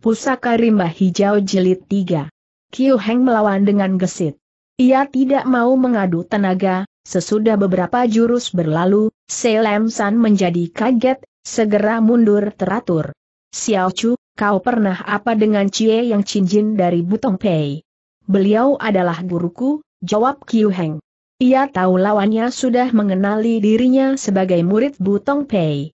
Pusaka Rimba Hijau Jelit 3. Kiu Heng melawan dengan gesit. Ia tidak mau mengadu tenaga, sesudah beberapa jurus berlalu, Selem San menjadi kaget, segera mundur teratur. Xiao Chu, kau pernah apa dengan Cie yang cincin dari Butong Pei? Beliau adalah guruku, jawab Kiu Heng. Ia tahu lawannya sudah mengenali dirinya sebagai murid Butong Pei.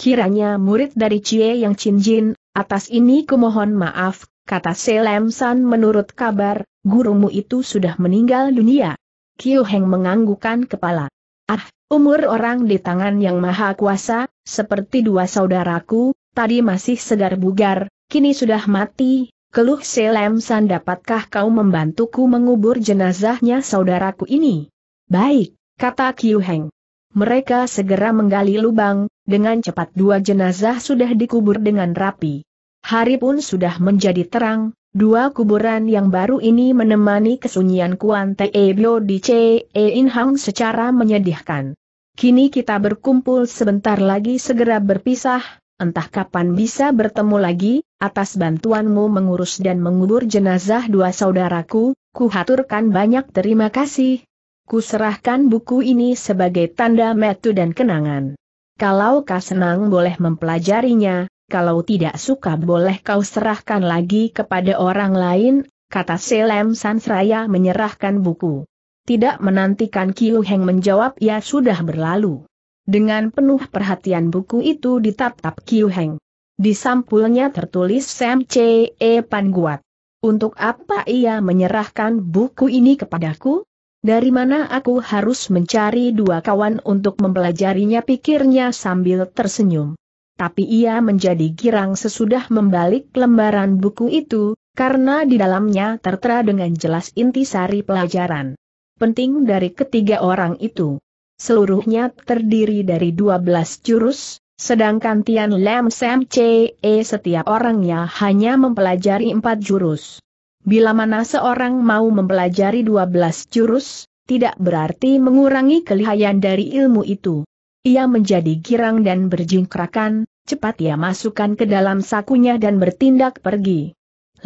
Kiranya murid dari Cie yang cincin Atas ini kumohon maaf, kata Selem San menurut kabar, gurumu itu sudah meninggal dunia. Kiu Heng menganggukan kepala. Ah, umur orang di tangan yang maha kuasa, seperti dua saudaraku, tadi masih segar bugar, kini sudah mati, keluh Selem San dapatkah kau membantuku mengubur jenazahnya saudaraku ini? Baik, kata Kiu Heng. Mereka segera menggali lubang, dengan cepat dua jenazah sudah dikubur dengan rapi. Hari pun sudah menjadi terang, Dua kuburan yang baru ini menemani kesunyian Kuan Te Bio di Che e In Hang secara menyedihkan. Kini kita berkumpul sebentar lagi segera berpisah, entah kapan bisa bertemu lagi, atas bantuanmu mengurus dan mengubur jenazah dua saudaraku, kuhaturkan banyak terima kasih. Ku serahkan buku ini sebagai tanda metu dan kenangan kalau kau senang boleh mempelajarinya, kalau tidak suka boleh kau serahkan lagi kepada orang lain, kata Selem Sansraya menyerahkan buku. Tidak menantikan Kiu Heng menjawab ya sudah berlalu. Dengan penuh perhatian buku itu ditatap Kiu Heng. Di sampulnya tertulis Sam C. E. Panguat. Untuk apa ia menyerahkan buku ini kepadaku? Dari mana aku harus mencari dua kawan untuk mempelajarinya pikirnya sambil tersenyum. Tapi ia menjadi girang sesudah membalik lembaran buku itu, karena di dalamnya tertera dengan jelas intisari pelajaran. Penting dari ketiga orang itu. Seluruhnya terdiri dari 12 jurus, sedangkan Tian Lam Sam Che, setiap orangnya hanya mempelajari empat jurus. Bila mana seorang mau mempelajari 12 jurus, tidak berarti mengurangi kelihayan dari ilmu itu. Ia menjadi girang dan berjingkrakan, cepat ia masukkan ke dalam sakunya dan bertindak pergi.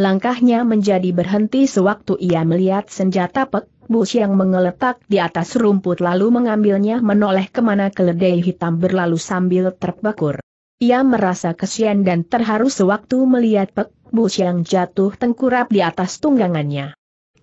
Langkahnya menjadi berhenti sewaktu ia melihat senjata pek bus yang mengeletak di atas rumput lalu mengambilnya menoleh kemana keledai hitam berlalu sambil terpekur. Ia merasa kesian dan terharu sewaktu melihat Pek Bus yang jatuh tengkurap di atas tunggangannya.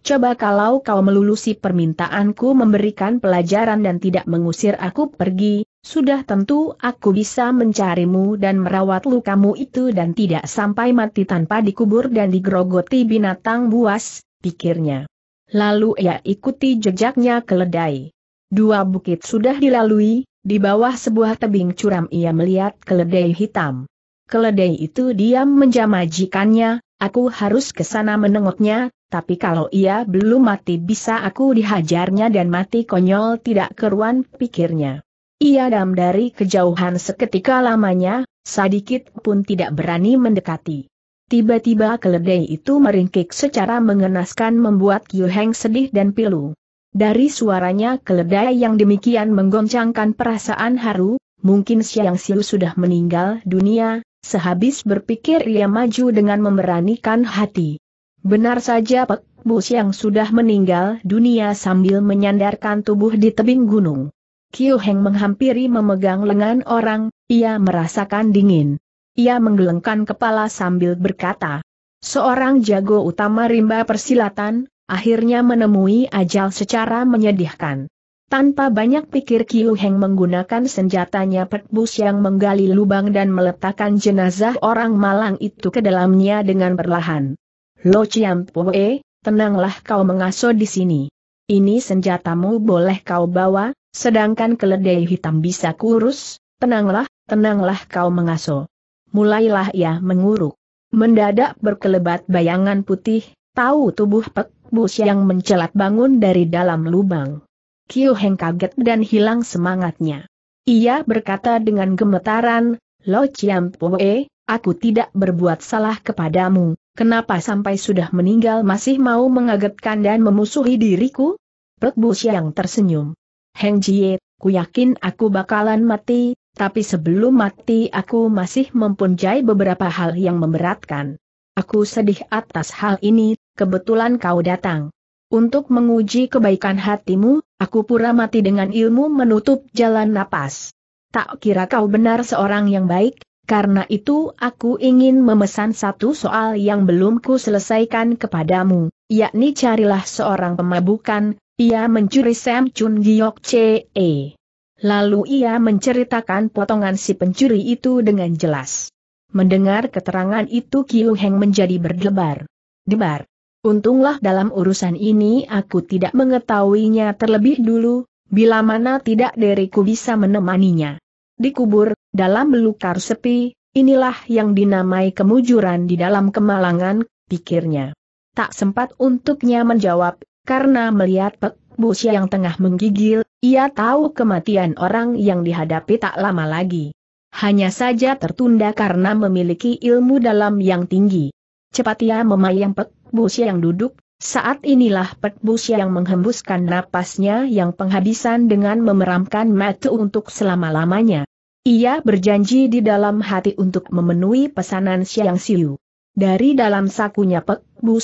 Coba kalau kau melulusi permintaanku memberikan pelajaran dan tidak mengusir aku pergi, sudah tentu aku bisa mencarimu dan merawat lukamu itu dan tidak sampai mati tanpa dikubur dan digrogoti binatang buas, pikirnya. Lalu ia ikuti jejaknya keledai. Dua bukit sudah dilalui, di bawah sebuah tebing curam ia melihat keledai hitam. Keledai itu diam menjamajikannya, aku harus ke sana menengoknya, tapi kalau ia belum mati bisa aku dihajarnya dan mati konyol tidak keruan pikirnya. Ia dam dari kejauhan seketika lamanya, sedikit pun tidak berani mendekati. Tiba-tiba keledai itu meringkik secara mengenaskan membuat Yu Heng sedih dan pilu. Dari suaranya keledai yang demikian menggoncangkan perasaan haru, mungkin Siang Siu sudah meninggal dunia, sehabis berpikir ia maju dengan memberanikan hati. Benar saja Pek Bus yang sudah meninggal dunia sambil menyandarkan tubuh di tebing gunung. Kiu Heng menghampiri memegang lengan orang, ia merasakan dingin. Ia menggelengkan kepala sambil berkata, Seorang jago utama rimba persilatan, akhirnya menemui ajal secara menyedihkan. Tanpa banyak pikir Kiu Heng menggunakan senjatanya petbus yang menggali lubang dan meletakkan jenazah orang malang itu ke dalamnya dengan perlahan. Lo Chiam Pue, tenanglah kau mengaso di sini. Ini senjatamu boleh kau bawa, sedangkan keledai hitam bisa kurus, tenanglah, tenanglah kau mengaso. Mulailah ia menguruk. Mendadak berkelebat bayangan putih, tahu tubuh Pek bus yang mencelat bangun dari dalam lubang. Kiu Heng kaget dan hilang semangatnya. Ia berkata dengan gemetaran, Lo Chiam Poe, aku tidak berbuat salah kepadamu, kenapa sampai sudah meninggal masih mau mengagetkan dan memusuhi diriku? Pek Bu Siang tersenyum. Heng Jie, ku yakin aku bakalan mati, tapi sebelum mati aku masih mempunyai beberapa hal yang memberatkan. Aku sedih atas hal ini, kebetulan kau datang. Untuk menguji kebaikan hatimu, aku pura mati dengan ilmu menutup jalan napas. Tak kira kau benar seorang yang baik, karena itu aku ingin memesan satu soal yang belum ku selesaikan kepadamu, yakni carilah seorang pemabukan, ia mencuri Sam Chun Giok C.E. Lalu ia menceritakan potongan si pencuri itu dengan jelas. Mendengar keterangan itu Kiu Heng menjadi berdebar. Debar. Untunglah dalam urusan ini aku tidak mengetahuinya terlebih dulu, bila mana tidak diriku bisa menemaninya. Dikubur, dalam belukar sepi, inilah yang dinamai kemujuran di dalam kemalangan, pikirnya. Tak sempat untuknya menjawab, karena melihat Pek Busia yang tengah menggigil, ia tahu kematian orang yang dihadapi tak lama lagi hanya saja tertunda karena memiliki ilmu dalam yang tinggi. Cepat ia memayang Pek Bus yang duduk, saat inilah Pek Bus yang menghembuskan napasnya yang penghabisan dengan memeramkan mata untuk selama-lamanya. Ia berjanji di dalam hati untuk memenuhi pesanan siang Siu. Dari dalam sakunya Pek Bu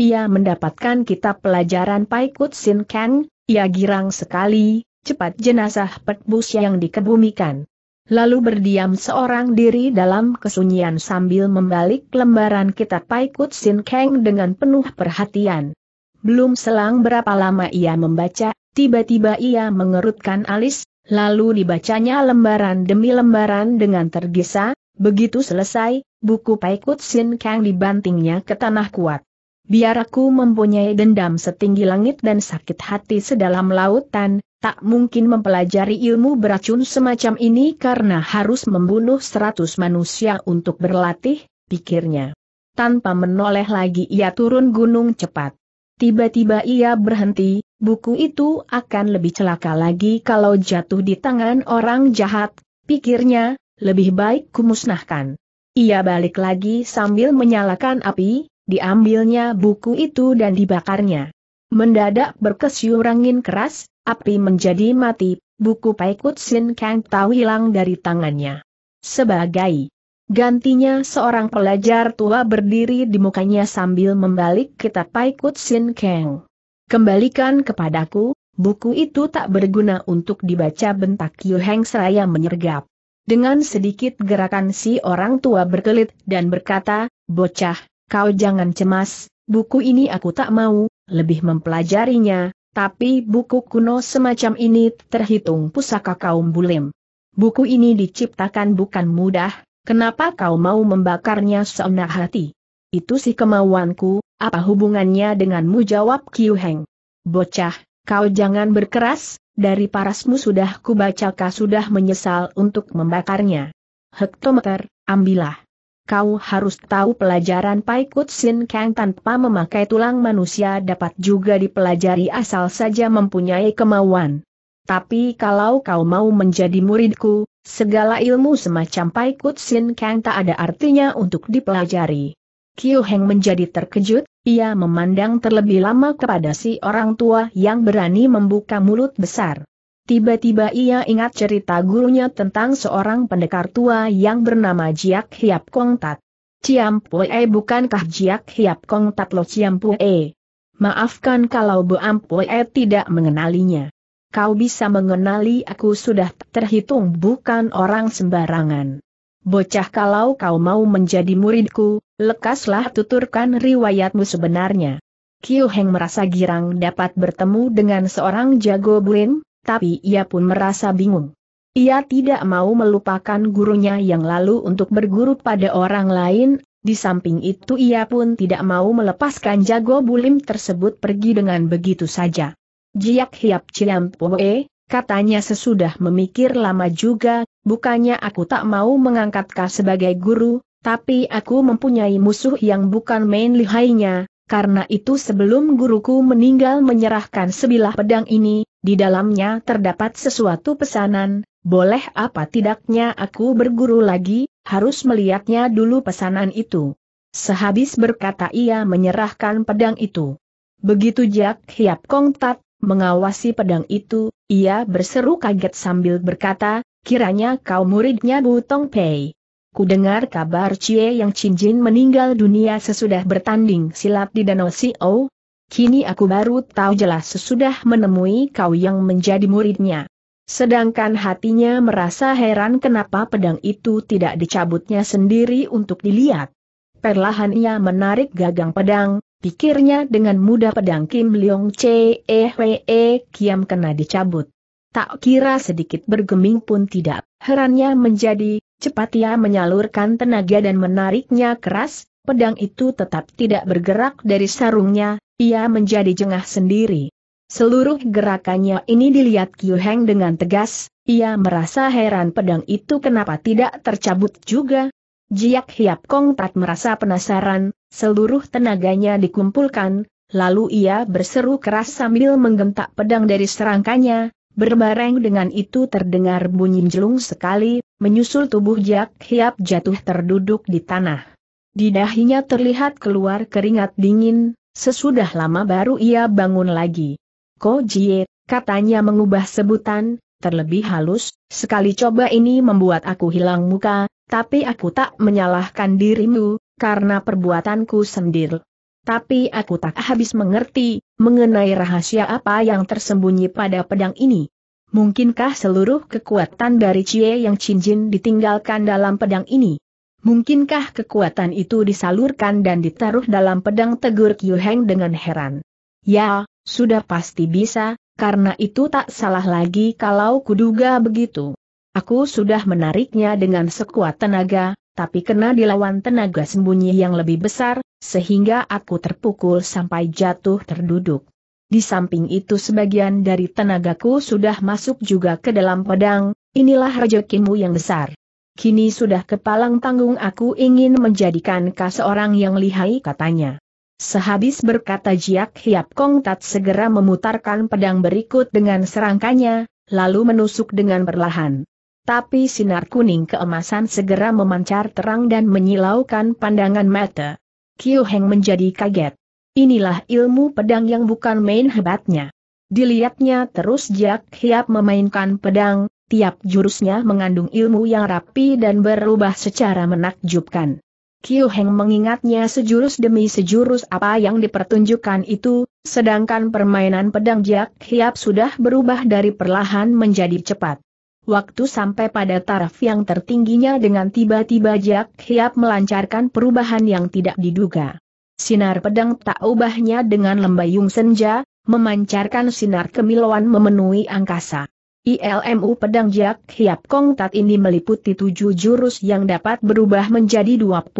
ia mendapatkan kitab pelajaran Paikut Sin Kang, ia girang sekali, cepat jenazah Pek Bu dikebumikan lalu berdiam seorang diri dalam kesunyian sambil membalik lembaran kitab Paikut Sin Kang dengan penuh perhatian. Belum selang berapa lama ia membaca, tiba-tiba ia mengerutkan alis, lalu dibacanya lembaran demi lembaran dengan tergesa, begitu selesai, buku Paikut Sin Kang dibantingnya ke tanah kuat. Biar aku mempunyai dendam setinggi langit dan sakit hati sedalam lautan, tak mungkin mempelajari ilmu beracun semacam ini karena harus membunuh seratus manusia untuk berlatih, pikirnya. Tanpa menoleh lagi ia turun gunung cepat. Tiba-tiba ia berhenti, buku itu akan lebih celaka lagi kalau jatuh di tangan orang jahat, pikirnya, lebih baik kumusnahkan. Ia balik lagi sambil menyalakan api, diambilnya buku itu dan dibakarnya. Mendadak berkesiur angin keras, api menjadi mati, buku Paikut Sin Kang tahu hilang dari tangannya. Sebagai gantinya seorang pelajar tua berdiri di mukanya sambil membalik kitab Paikut Sin Kang. Kembalikan kepadaku, buku itu tak berguna untuk dibaca bentak Yu Heng seraya menyergap. Dengan sedikit gerakan si orang tua berkelit dan berkata, bocah, kau jangan cemas, buku ini aku tak mau, lebih mempelajarinya, tapi buku kuno semacam ini terhitung pusaka kaum bulim. Buku ini diciptakan bukan mudah, kenapa kau mau membakarnya seenak hati? Itu sih kemauanku, apa hubungannya denganmu jawab Kiu Heng. Bocah, kau jangan berkeras, dari parasmu sudah kubaca kau sudah menyesal untuk membakarnya. Hektometer, ambillah kau harus tahu pelajaran Paikut Sin Kang tanpa memakai tulang manusia dapat juga dipelajari asal saja mempunyai kemauan. Tapi kalau kau mau menjadi muridku, segala ilmu semacam Paikut Sin Kang tak ada artinya untuk dipelajari. Kiu Heng menjadi terkejut, ia memandang terlebih lama kepada si orang tua yang berani membuka mulut besar. Tiba-tiba ia ingat cerita gurunya tentang seorang pendekar tua yang bernama Jiak Hiap Kong Tat. Ciam Pue eh, bukankah Jiak Hiap Kong Tat Lo Ciam Pue? Eh? Maafkan kalau Bu Pue eh, tidak mengenalinya. Kau bisa mengenali aku sudah terhitung bukan orang sembarangan. Bocah kalau kau mau menjadi muridku, lekaslah tuturkan riwayatmu sebenarnya. Kiu Heng merasa girang dapat bertemu dengan seorang jago buin, tapi ia pun merasa bingung. Ia tidak mau melupakan gurunya yang lalu untuk berguru pada orang lain, di samping itu ia pun tidak mau melepaskan jago bulim tersebut pergi dengan begitu saja. Jiak hiap ciam poe, katanya sesudah memikir lama juga, bukannya aku tak mau mengangkat sebagai guru, tapi aku mempunyai musuh yang bukan main lihainya, karena itu sebelum guruku meninggal menyerahkan sebilah pedang ini, di dalamnya terdapat sesuatu pesanan, boleh apa tidaknya aku berguru lagi, harus melihatnya dulu pesanan itu. Sehabis berkata ia menyerahkan pedang itu. Begitu Jak Hiap Kong Tat mengawasi pedang itu, ia berseru kaget sambil berkata, kiranya kau muridnya Butong Pei. Ku dengar kabar Cie yang Cinjin meninggal dunia sesudah bertanding silat di Danau Sio. Kini aku baru tahu jelas sesudah menemui kau yang menjadi muridnya. Sedangkan hatinya merasa heran kenapa pedang itu tidak dicabutnya sendiri untuk dilihat. Perlahan ia menarik gagang pedang, pikirnya dengan mudah pedang Kim Leong Che eh Kiam kena dicabut. Tak kira sedikit bergeming pun tidak, herannya menjadi, Cepat ia menyalurkan tenaga dan menariknya keras, pedang itu tetap tidak bergerak dari sarungnya, ia menjadi jengah sendiri. Seluruh gerakannya ini dilihat Qiu Heng dengan tegas, ia merasa heran pedang itu kenapa tidak tercabut juga. Jiak Hiap Kong tak merasa penasaran, seluruh tenaganya dikumpulkan, lalu ia berseru keras sambil menggentak pedang dari serangkanya, Berbareng dengan itu terdengar bunyi jelung sekali, menyusul tubuh Jack Hiap jatuh terduduk di tanah. Di dahinya terlihat keluar keringat dingin, sesudah lama baru ia bangun lagi. Ko Jie, katanya mengubah sebutan, terlebih halus, sekali coba ini membuat aku hilang muka, tapi aku tak menyalahkan dirimu, karena perbuatanku sendiri. Tapi aku tak habis mengerti, mengenai rahasia apa yang tersembunyi pada pedang ini. Mungkinkah seluruh kekuatan dari Cie yang cincin ditinggalkan dalam pedang ini? Mungkinkah kekuatan itu disalurkan dan ditaruh dalam pedang tegur Heng dengan heran? Ya, sudah pasti bisa, karena itu tak salah lagi kalau kuduga begitu. Aku sudah menariknya dengan sekuat tenaga, tapi kena dilawan tenaga sembunyi yang lebih besar, sehingga aku terpukul sampai jatuh terduduk. Di samping itu sebagian dari tenagaku sudah masuk juga ke dalam pedang, inilah rejekimu yang besar. Kini sudah kepalang tanggung aku ingin menjadikan kau seorang yang lihai katanya. Sehabis berkata Jiak Hiap Kong Tat segera memutarkan pedang berikut dengan serangkanya, lalu menusuk dengan perlahan tapi sinar kuning keemasan segera memancar terang dan menyilaukan pandangan mata. Kiu Heng menjadi kaget. Inilah ilmu pedang yang bukan main hebatnya. Dilihatnya terus Jack Hiap memainkan pedang, tiap jurusnya mengandung ilmu yang rapi dan berubah secara menakjubkan. Kiu Heng mengingatnya sejurus demi sejurus apa yang dipertunjukkan itu, sedangkan permainan pedang Jack Hiap sudah berubah dari perlahan menjadi cepat. Waktu sampai pada taraf yang tertingginya dengan tiba-tiba Jack Hiap melancarkan perubahan yang tidak diduga. Sinar pedang tak ubahnya dengan lembayung senja, memancarkan sinar kemilauan memenuhi angkasa. ILMU pedang Jack Hiap Kong Tat ini meliputi tujuh jurus yang dapat berubah menjadi 28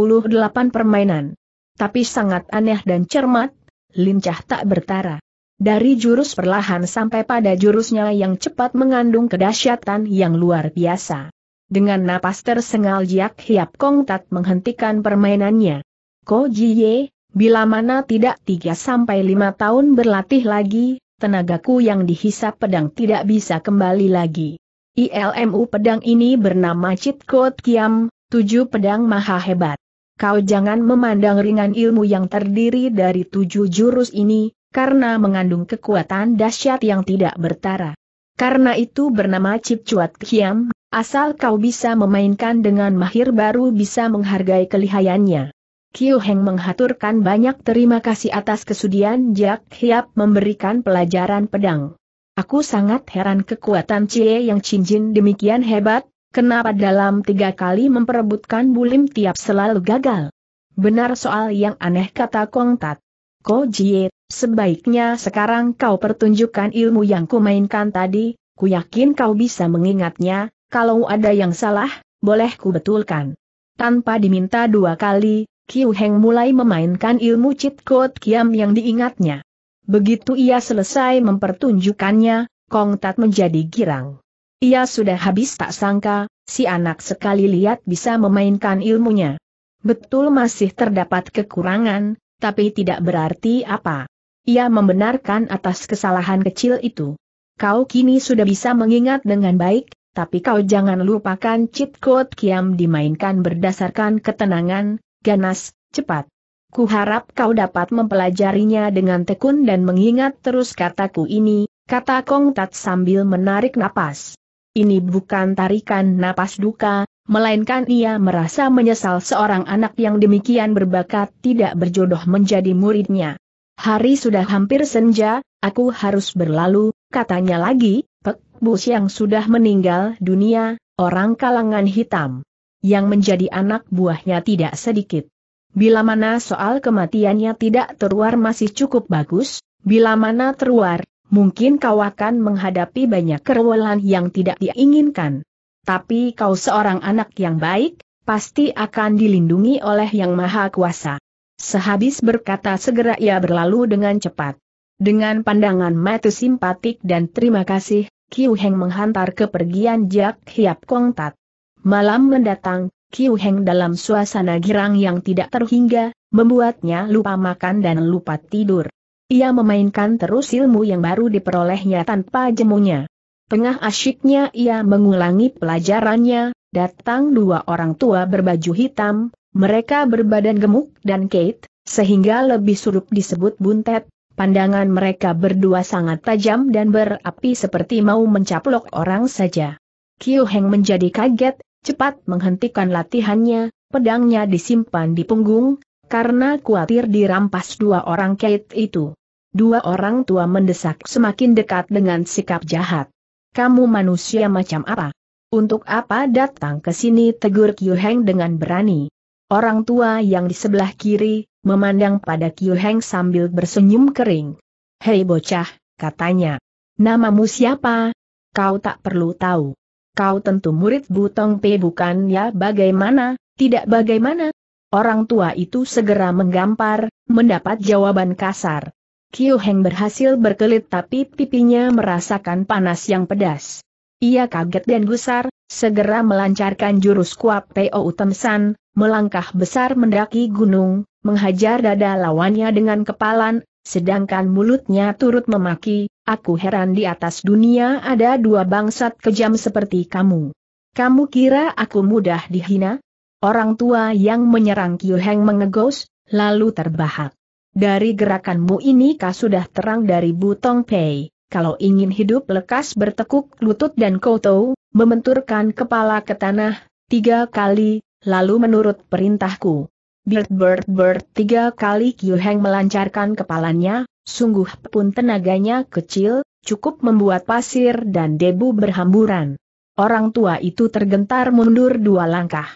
permainan. Tapi sangat aneh dan cermat, lincah tak bertara. Dari jurus perlahan sampai pada jurusnya yang cepat mengandung kedahsyatan yang luar biasa. Dengan napas tersengal Jiak Hiap Kong Tat menghentikan permainannya. Ko Jiye, bila mana tidak 3 sampai 5 tahun berlatih lagi, tenagaku yang dihisap pedang tidak bisa kembali lagi. ILMU pedang ini bernama Chit Kot Kiam, tujuh pedang maha hebat. Kau jangan memandang ringan ilmu yang terdiri dari tujuh jurus ini, karena mengandung kekuatan dahsyat yang tidak bertara. Karena itu bernama Cip Cuat Kiam, asal kau bisa memainkan dengan mahir baru bisa menghargai kelihayannya. Kiu Heng menghaturkan banyak terima kasih atas kesudian Jak Hiap memberikan pelajaran pedang. Aku sangat heran kekuatan Cie yang cincin demikian hebat, kenapa dalam tiga kali memperebutkan bulim tiap selalu gagal. Benar soal yang aneh kata Kong Tat. Ko Jie, sebaiknya sekarang kau pertunjukkan ilmu yang kumainkan tadi, ku yakin kau bisa mengingatnya, kalau ada yang salah, boleh ku betulkan. Tanpa diminta dua kali, Kiu Heng mulai memainkan ilmu Cit Kot Kiam yang diingatnya. Begitu ia selesai mempertunjukkannya, Kong Tat menjadi girang. Ia sudah habis tak sangka, si anak sekali lihat bisa memainkan ilmunya. Betul masih terdapat kekurangan, tapi tidak berarti apa. Ia membenarkan atas kesalahan kecil itu. Kau kini sudah bisa mengingat dengan baik, tapi kau jangan lupakan cheat code kiam dimainkan berdasarkan ketenangan, ganas, cepat. Kuharap kau dapat mempelajarinya dengan tekun dan mengingat terus kataku ini, kata Kong Tat sambil menarik napas. Ini bukan tarikan napas duka, Melainkan ia merasa menyesal seorang anak yang demikian berbakat tidak berjodoh menjadi muridnya. Hari sudah hampir senja, aku harus berlalu, katanya lagi, Pek Bus yang sudah meninggal dunia, orang kalangan hitam. Yang menjadi anak buahnya tidak sedikit. Bila mana soal kematiannya tidak teruar masih cukup bagus, bila mana teruar, mungkin kau akan menghadapi banyak kerewelan yang tidak diinginkan tapi kau seorang anak yang baik, pasti akan dilindungi oleh Yang Maha Kuasa. Sehabis berkata segera ia berlalu dengan cepat. Dengan pandangan mata simpatik dan terima kasih, Kiu Heng menghantar kepergian Jack Hiap Kong Tat. Malam mendatang, Kiu Heng dalam suasana girang yang tidak terhingga, membuatnya lupa makan dan lupa tidur. Ia memainkan terus ilmu yang baru diperolehnya tanpa jemunya. Tengah asyiknya ia mengulangi pelajarannya, datang dua orang tua berbaju hitam, mereka berbadan gemuk dan Kate, sehingga lebih surup disebut buntet, pandangan mereka berdua sangat tajam dan berapi seperti mau mencaplok orang saja. Kiu Heng menjadi kaget, cepat menghentikan latihannya, pedangnya disimpan di punggung, karena khawatir dirampas dua orang Kate itu. Dua orang tua mendesak semakin dekat dengan sikap jahat kamu manusia macam apa? Untuk apa datang ke sini tegur Kyu Heng dengan berani? Orang tua yang di sebelah kiri, memandang pada Kyu Heng sambil bersenyum kering. Hei bocah, katanya. Namamu siapa? Kau tak perlu tahu. Kau tentu murid Butong Pe bukan ya bagaimana, tidak bagaimana? Orang tua itu segera menggampar, mendapat jawaban kasar. Kiu Heng berhasil berkelit tapi pipinya merasakan panas yang pedas. Ia kaget dan gusar, segera melancarkan jurus kuap P.O. Utemsan, melangkah besar mendaki gunung, menghajar dada lawannya dengan kepalan, sedangkan mulutnya turut memaki, aku heran di atas dunia ada dua bangsat kejam seperti kamu. Kamu kira aku mudah dihina? Orang tua yang menyerang Kiu Heng mengegos, lalu terbahak. Dari gerakanmu ini kau sudah terang dari Butong Pei, kalau ingin hidup lekas bertekuk lutut dan koto, membenturkan kepala ke tanah, tiga kali, lalu menurut perintahku. Bird bird bird tiga kali Qiu Heng melancarkan kepalanya, sungguh pun tenaganya kecil, cukup membuat pasir dan debu berhamburan. Orang tua itu tergentar mundur dua langkah.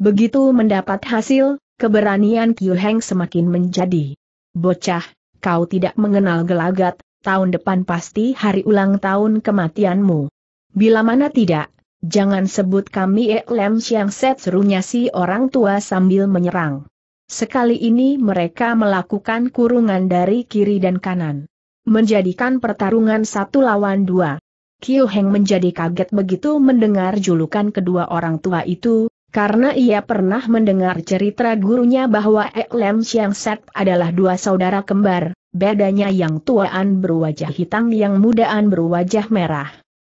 Begitu mendapat hasil, keberanian Qiu Heng semakin menjadi Bocah, kau tidak mengenal gelagat, tahun depan pasti hari ulang tahun kematianmu. Bila mana tidak, jangan sebut kami Eklem Siang Set serunya si orang tua sambil menyerang. Sekali ini mereka melakukan kurungan dari kiri dan kanan. Menjadikan pertarungan satu lawan dua. Kiu Heng menjadi kaget begitu mendengar julukan kedua orang tua itu, karena ia pernah mendengar cerita gurunya bahwa Eklem Siang Set adalah dua saudara kembar, bedanya yang tuaan berwajah hitam yang mudaan berwajah merah.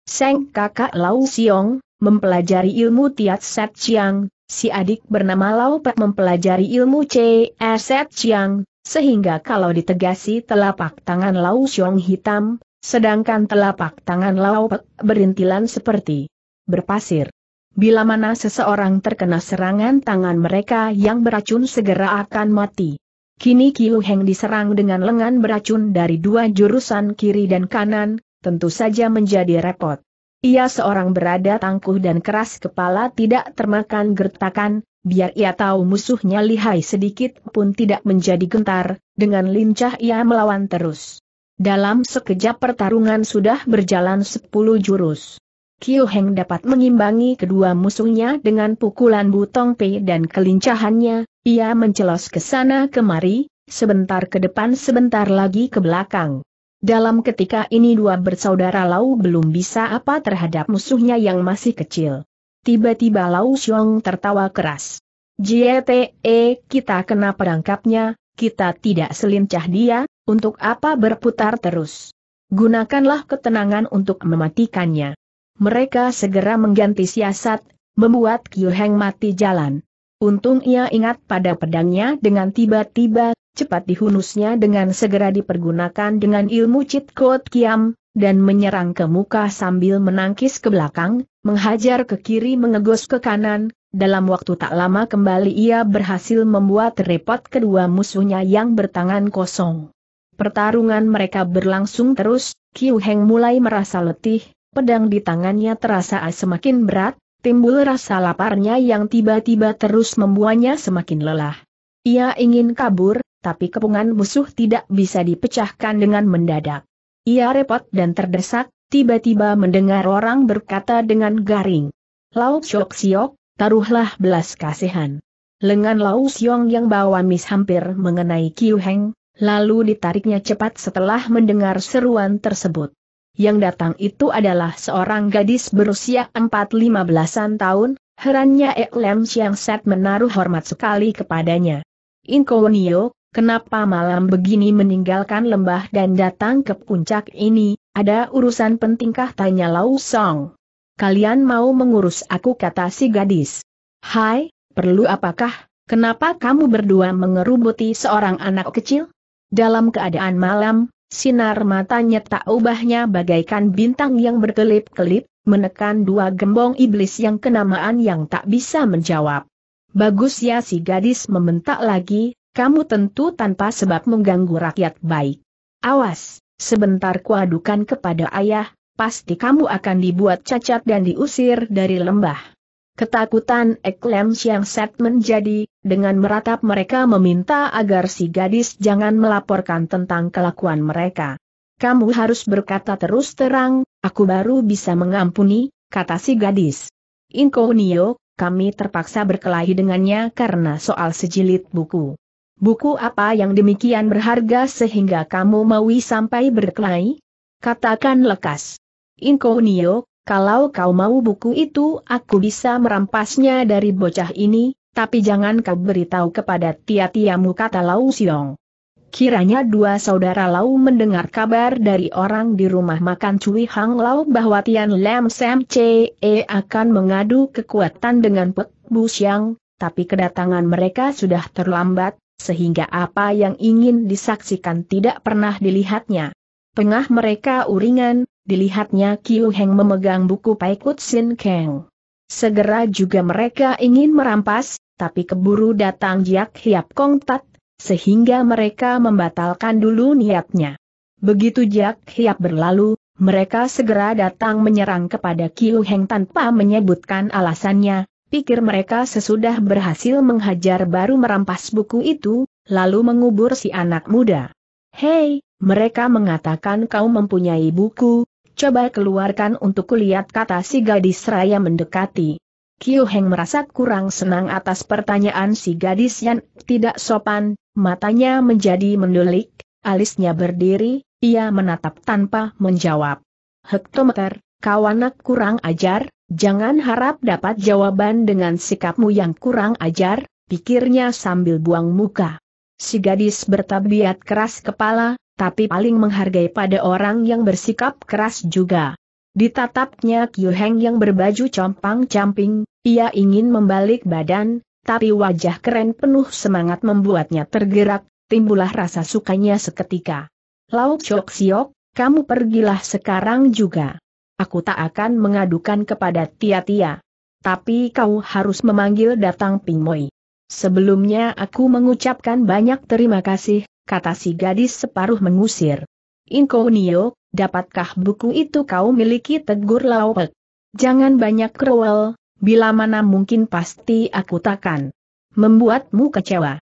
Seng kakak Lau Siong, mempelajari ilmu Tiat Set Chiang, si adik bernama Lau Pek mempelajari ilmu C. E Set Chiang, sehingga kalau ditegasi telapak tangan Lau Siong hitam, sedangkan telapak tangan Lau Pek berintilan seperti berpasir. Bila mana seseorang terkena serangan tangan mereka yang beracun segera akan mati. Kini Kiu Heng diserang dengan lengan beracun dari dua jurusan kiri dan kanan, tentu saja menjadi repot. Ia seorang berada tangguh dan keras kepala tidak termakan gertakan, biar ia tahu musuhnya lihai sedikit pun tidak menjadi gentar, dengan lincah ia melawan terus. Dalam sekejap pertarungan sudah berjalan sepuluh jurus. Kiu Heng dapat mengimbangi kedua musuhnya dengan pukulan butong pe dan kelincahannya, ia mencelos ke sana kemari, sebentar ke depan sebentar lagi ke belakang. Dalam ketika ini dua bersaudara Lau belum bisa apa terhadap musuhnya yang masih kecil. Tiba-tiba Lau Xiong tertawa keras. JTE, eh, kita kena perangkapnya, kita tidak selincah dia, untuk apa berputar terus. Gunakanlah ketenangan untuk mematikannya. Mereka segera mengganti siasat, membuat Kyu Heng mati jalan. Untung ia ingat pada pedangnya dengan tiba-tiba, cepat dihunusnya dengan segera dipergunakan dengan ilmu Cit Kot Kiam, dan menyerang ke muka sambil menangkis ke belakang, menghajar ke kiri mengegos ke kanan, dalam waktu tak lama kembali ia berhasil membuat repot kedua musuhnya yang bertangan kosong. Pertarungan mereka berlangsung terus, Kiu Heng mulai merasa letih, pedang di tangannya terasa semakin berat, timbul rasa laparnya yang tiba-tiba terus membuatnya semakin lelah. Ia ingin kabur, tapi kepungan musuh tidak bisa dipecahkan dengan mendadak. Ia repot dan terdesak, tiba-tiba mendengar orang berkata dengan garing. Lau Siok Siok, taruhlah belas kasihan. Lengan Lau Siong yang bawa mis hampir mengenai Kiu Heng, lalu ditariknya cepat setelah mendengar seruan tersebut yang datang itu adalah seorang gadis berusia 4 lima an tahun, herannya Ek Lem Siang Set menaruh hormat sekali kepadanya. Inkonio, kenapa malam begini meninggalkan lembah dan datang ke puncak ini, ada urusan pentingkah tanya Lau Song. Kalian mau mengurus aku kata si gadis. Hai, perlu apakah, kenapa kamu berdua mengerubuti seorang anak kecil? Dalam keadaan malam, Sinar matanya tak ubahnya bagaikan bintang yang berkelip-kelip, menekan dua gembong iblis yang kenamaan yang tak bisa menjawab. Bagus ya si gadis membentak lagi, kamu tentu tanpa sebab mengganggu rakyat baik. Awas, sebentar kuadukan kepada ayah, pasti kamu akan dibuat cacat dan diusir dari lembah. Ketakutan Eklem Siang Set menjadi, dengan meratap mereka meminta agar si gadis jangan melaporkan tentang kelakuan mereka. Kamu harus berkata terus terang, aku baru bisa mengampuni, kata si gadis. Inkonio, kami terpaksa berkelahi dengannya karena soal sejilid buku. Buku apa yang demikian berharga sehingga kamu maui sampai berkelahi? Katakan lekas. Inkonio, kalau kau mau buku itu aku bisa merampasnya dari bocah ini, tapi jangan kau beritahu kepada tia-tiamu kata Lau Siong. Kiranya dua saudara Lau mendengar kabar dari orang di rumah makan Cui Hang Lau bahwa Tian Lam Sam Che e akan mengadu kekuatan dengan Pek Bu Siang, tapi kedatangan mereka sudah terlambat, sehingga apa yang ingin disaksikan tidak pernah dilihatnya. Tengah mereka uringan, dilihatnya Kiu Heng memegang buku Paikut Sin Keng. Segera juga mereka ingin merampas, tapi keburu datang Jiak Hiap Kong Tat, sehingga mereka membatalkan dulu niatnya. Begitu Jiak Hiap berlalu, mereka segera datang menyerang kepada Kiu Heng tanpa menyebutkan alasannya, pikir mereka sesudah berhasil menghajar baru merampas buku itu, lalu mengubur si anak muda. Hei, mereka mengatakan kau mempunyai buku, coba keluarkan untuk kulihat kata si gadis raya mendekati. Kiu Heng merasa kurang senang atas pertanyaan si gadis yang tidak sopan, matanya menjadi mendulik, alisnya berdiri, ia menatap tanpa menjawab. Hektometer, kau anak kurang ajar, jangan harap dapat jawaban dengan sikapmu yang kurang ajar, pikirnya sambil buang muka. Si gadis bertabiat keras kepala, tapi paling menghargai pada orang yang bersikap keras juga. Ditatapnya Qiu Heng yang berbaju compang-camping, ia ingin membalik badan, tapi wajah keren penuh semangat membuatnya tergerak, timbullah rasa sukanya seketika. Lauk Chok Siok, kamu pergilah sekarang juga. Aku tak akan mengadukan kepada Tia-Tia. Tapi kau harus memanggil datang Ping Moi. Sebelumnya aku mengucapkan banyak terima kasih, kata si gadis separuh mengusir. Inko Nio, dapatkah buku itu kau miliki tegur laupek? Jangan banyak kerewel, bila mana mungkin pasti aku takkan membuatmu kecewa.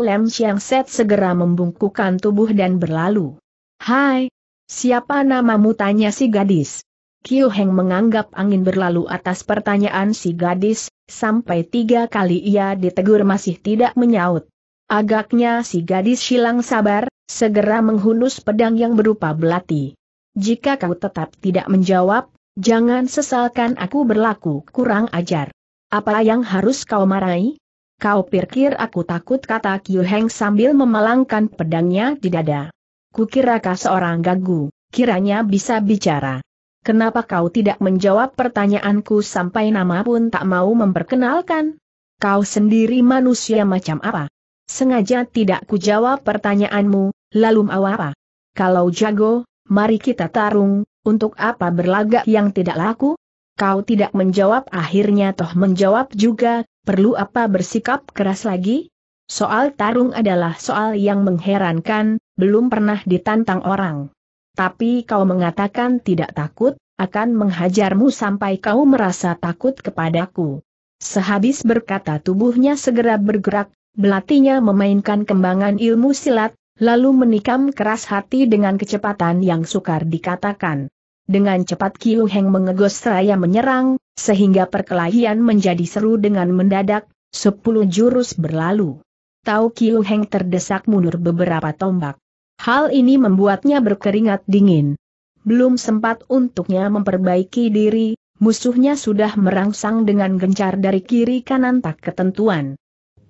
Lem Siang Set segera membungkukan tubuh dan berlalu. Hai, siapa namamu tanya si gadis. Kiu Heng menganggap angin berlalu atas pertanyaan si gadis, sampai tiga kali ia ditegur masih tidak menyaut. Agaknya si gadis silang sabar, segera menghunus pedang yang berupa belati. Jika kau tetap tidak menjawab, jangan sesalkan aku berlaku kurang ajar. Apa yang harus kau marahi? Kau pikir aku takut kata Kyu Heng sambil memalangkan pedangnya di dada. Kukira kau seorang gagu, kiranya bisa bicara. Kenapa kau tidak menjawab pertanyaanku sampai nama pun tak mau memperkenalkan? Kau sendiri manusia macam apa? Sengaja tidak kujawab pertanyaanmu, lalu mau apa? Kalau jago, mari kita tarung, untuk apa berlagak yang tidak laku? Kau tidak menjawab akhirnya toh menjawab juga, perlu apa bersikap keras lagi? Soal tarung adalah soal yang mengherankan, belum pernah ditantang orang. Tapi kau mengatakan tidak takut, akan menghajarmu sampai kau merasa takut kepadaku. Sehabis berkata tubuhnya segera bergerak, Belatinya memainkan kembangan ilmu silat, lalu menikam keras hati dengan kecepatan yang sukar dikatakan. Dengan cepat Kiu Heng mengegos seraya menyerang, sehingga perkelahian menjadi seru dengan mendadak, sepuluh jurus berlalu. Tau Kiu Heng terdesak mundur beberapa tombak. Hal ini membuatnya berkeringat dingin. Belum sempat untuknya memperbaiki diri, musuhnya sudah merangsang dengan gencar dari kiri kanan tak ketentuan.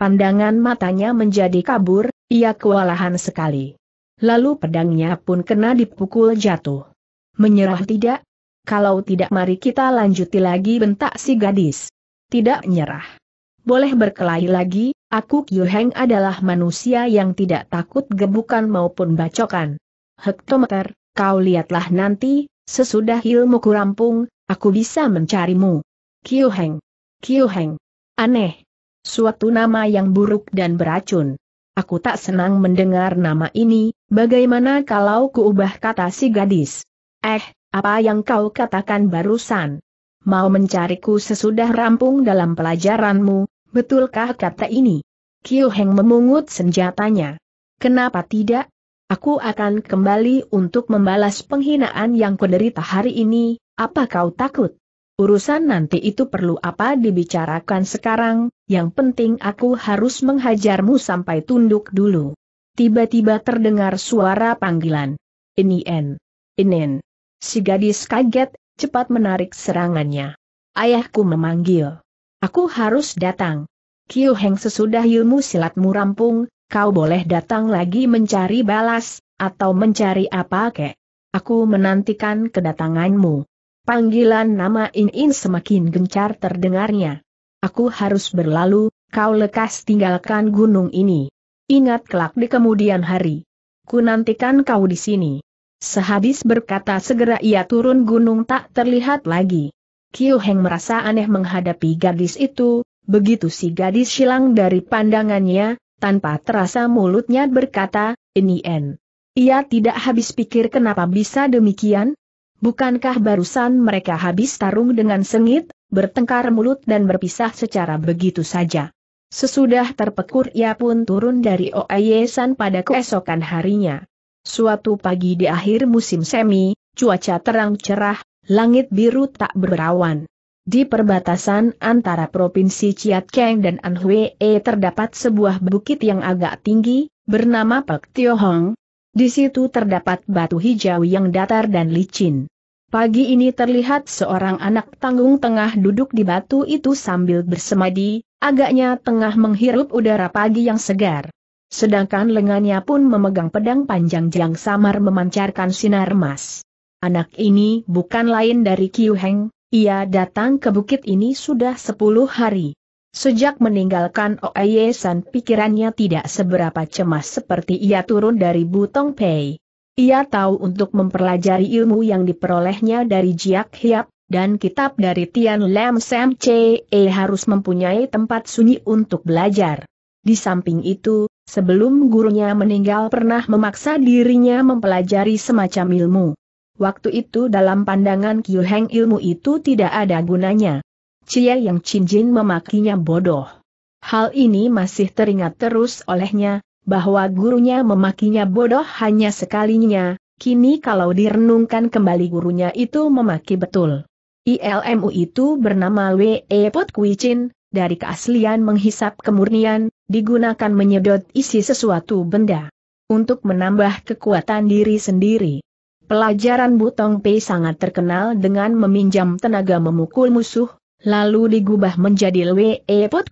Pandangan matanya menjadi kabur, ia kewalahan sekali. Lalu pedangnya pun kena dipukul jatuh. Menyerah tidak? Kalau tidak mari kita lanjuti lagi bentak si gadis. Tidak menyerah. Boleh berkelahi lagi, aku Kyuheng adalah manusia yang tidak takut gebukan maupun bacokan. Hektometer, kau lihatlah nanti, sesudah ilmu kurampung, aku bisa mencarimu. Kyuheng. Kyuheng. Aneh. Suatu nama yang buruk dan beracun. Aku tak senang mendengar nama ini, bagaimana kalau kuubah kata si gadis? Eh, apa yang kau katakan barusan? Mau mencariku sesudah rampung dalam pelajaranmu, betulkah kata ini? Kiu Heng memungut senjatanya. Kenapa tidak? Aku akan kembali untuk membalas penghinaan yang kuderita hari ini, apa kau takut? Urusan nanti itu perlu apa dibicarakan sekarang, yang penting aku harus menghajarmu sampai tunduk dulu. Tiba-tiba terdengar suara panggilan. Ini en. Inen. Si gadis kaget, cepat menarik serangannya. Ayahku memanggil. Aku harus datang. Kiu Heng sesudah ilmu silatmu rampung, kau boleh datang lagi mencari balas, atau mencari apa kek. Aku menantikan kedatanganmu. Panggilan nama In-In semakin gencar terdengarnya. Aku harus berlalu, kau lekas tinggalkan gunung ini. Ingat kelak di kemudian hari. Ku nantikan kau di sini. Sehabis berkata segera ia turun gunung tak terlihat lagi. Kiu Heng merasa aneh menghadapi gadis itu, begitu si gadis hilang dari pandangannya, tanpa terasa mulutnya berkata, ini en. Ia tidak habis pikir kenapa bisa demikian, Bukankah barusan mereka habis tarung dengan sengit, bertengkar mulut dan berpisah secara begitu saja? Sesudah terpekur ia pun turun dari Oayesan pada keesokan harinya. Suatu pagi di akhir musim semi, cuaca terang cerah, langit biru tak berawan. Di perbatasan antara Provinsi Chiatkeng dan Anhui terdapat sebuah bukit yang agak tinggi, bernama Pek Tiohong. Di situ terdapat batu hijau yang datar dan licin. Pagi ini terlihat seorang anak tanggung tengah duduk di batu itu sambil bersemadi, agaknya tengah menghirup udara pagi yang segar. Sedangkan lengannya pun memegang pedang panjang yang samar memancarkan sinar emas. Anak ini bukan lain dari Kiu Heng, ia datang ke bukit ini sudah sepuluh hari. Sejak meninggalkan Oye San pikirannya tidak seberapa cemas seperti ia turun dari Butong Pei. Ia tahu untuk mempelajari ilmu yang diperolehnya dari Jiak Hiap, dan kitab dari Tian Lam Sam Che harus mempunyai tempat sunyi untuk belajar. Di samping itu, sebelum gurunya meninggal pernah memaksa dirinya mempelajari semacam ilmu. Waktu itu dalam pandangan Qiu Heng ilmu itu tidak ada gunanya. Cie Yang Chin Jin memakinya bodoh. Hal ini masih teringat terus olehnya, bahwa gurunya memakinya bodoh hanya sekalinya, kini kalau direnungkan kembali gurunya itu memaki betul. ILMU itu bernama W.E. Pot dari keaslian menghisap kemurnian, digunakan menyedot isi sesuatu benda. Untuk menambah kekuatan diri sendiri. Pelajaran Butong Pei sangat terkenal dengan meminjam tenaga memukul musuh, lalu digubah menjadi W.E. Pot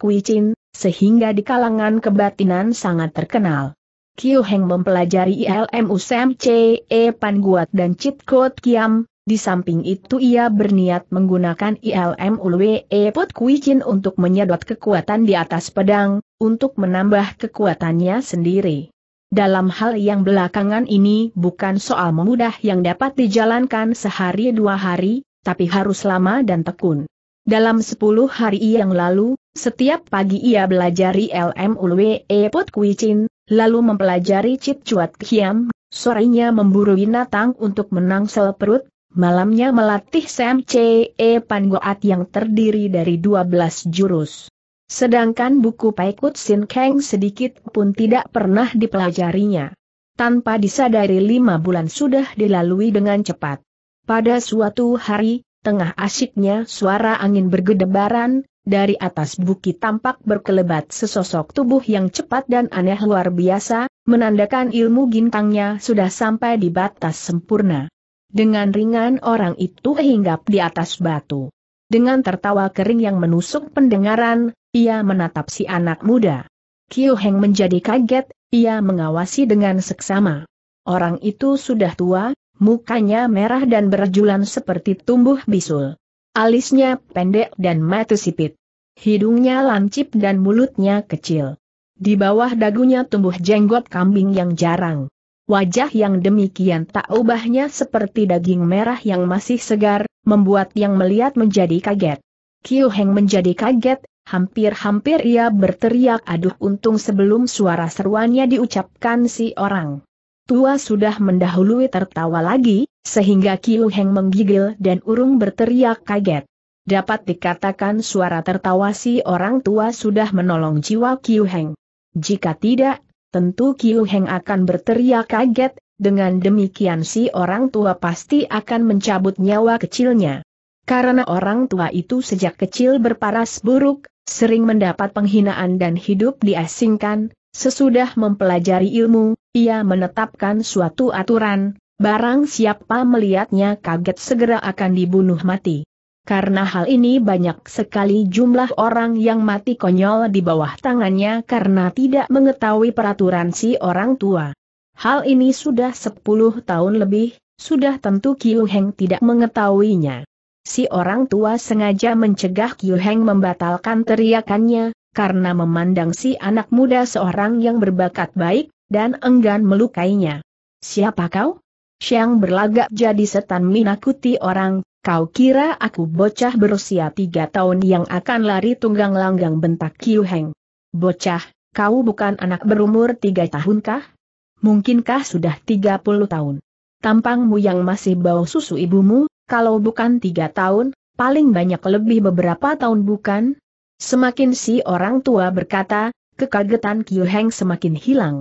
sehingga di kalangan kebatinan sangat terkenal. Kiu Heng mempelajari ilmu Sam E. Panguat dan Chit Kot Kiam, di samping itu ia berniat menggunakan ILMU Lwe Pot Kui Chin untuk menyedot kekuatan di atas pedang, untuk menambah kekuatannya sendiri. Dalam hal yang belakangan ini bukan soal memudah yang dapat dijalankan sehari dua hari, tapi harus lama dan tekun. Dalam sepuluh hari yang lalu, setiap pagi ia belajar belajari LMULWE e Pot Kui Chin, lalu mempelajari Cip Cuat Kiam, sorenya memburu binatang untuk menangsel perut, malamnya melatih Sam C. E. goat yang terdiri dari 12 jurus. Sedangkan buku Paikut Sin Kang sedikit pun tidak pernah dipelajarinya. Tanpa disadari lima bulan sudah dilalui dengan cepat. Pada suatu hari, tengah asyiknya suara angin bergedebaran, dari atas bukit tampak berkelebat sesosok tubuh yang cepat dan aneh luar biasa, menandakan ilmu gintangnya sudah sampai di batas sempurna. Dengan ringan orang itu hinggap di atas batu. Dengan tertawa kering yang menusuk pendengaran, ia menatap si anak muda. Kiu Heng menjadi kaget, ia mengawasi dengan seksama. Orang itu sudah tua, mukanya merah dan berjulan seperti tumbuh bisul. Alisnya pendek dan mata sipit hidungnya lancip dan mulutnya kecil. Di bawah dagunya tumbuh jenggot kambing yang jarang. Wajah yang demikian tak ubahnya seperti daging merah yang masih segar, membuat yang melihat menjadi kaget. Kiu Heng menjadi kaget, hampir-hampir ia berteriak aduh untung sebelum suara seruannya diucapkan si orang. Tua sudah mendahului tertawa lagi, sehingga Kiu Heng menggigil dan urung berteriak kaget. Dapat dikatakan suara tertawa si orang tua sudah menolong jiwa Kiu Heng. Jika tidak, tentu Kiu Heng akan berteriak kaget, dengan demikian si orang tua pasti akan mencabut nyawa kecilnya. Karena orang tua itu sejak kecil berparas buruk, sering mendapat penghinaan dan hidup diasingkan, sesudah mempelajari ilmu, ia menetapkan suatu aturan, barang siapa melihatnya kaget segera akan dibunuh mati. Karena hal ini banyak sekali jumlah orang yang mati konyol di bawah tangannya karena tidak mengetahui peraturan si orang tua. Hal ini sudah 10 tahun lebih, sudah tentu Kiu Heng tidak mengetahuinya. Si orang tua sengaja mencegah Kiu Heng membatalkan teriakannya, karena memandang si anak muda seorang yang berbakat baik, dan enggan melukainya. Siapa kau? Siang berlagak jadi setan minakuti orang, Kau kira aku bocah berusia tiga tahun yang akan lari tunggang langgang bentak Kiu Heng. Bocah, kau bukan anak berumur tiga tahunkah? Mungkinkah sudah tiga puluh tahun? Tampangmu yang masih bau susu ibumu, kalau bukan tiga tahun, paling banyak lebih beberapa tahun bukan? Semakin si orang tua berkata, kekagetan Kiu Heng semakin hilang.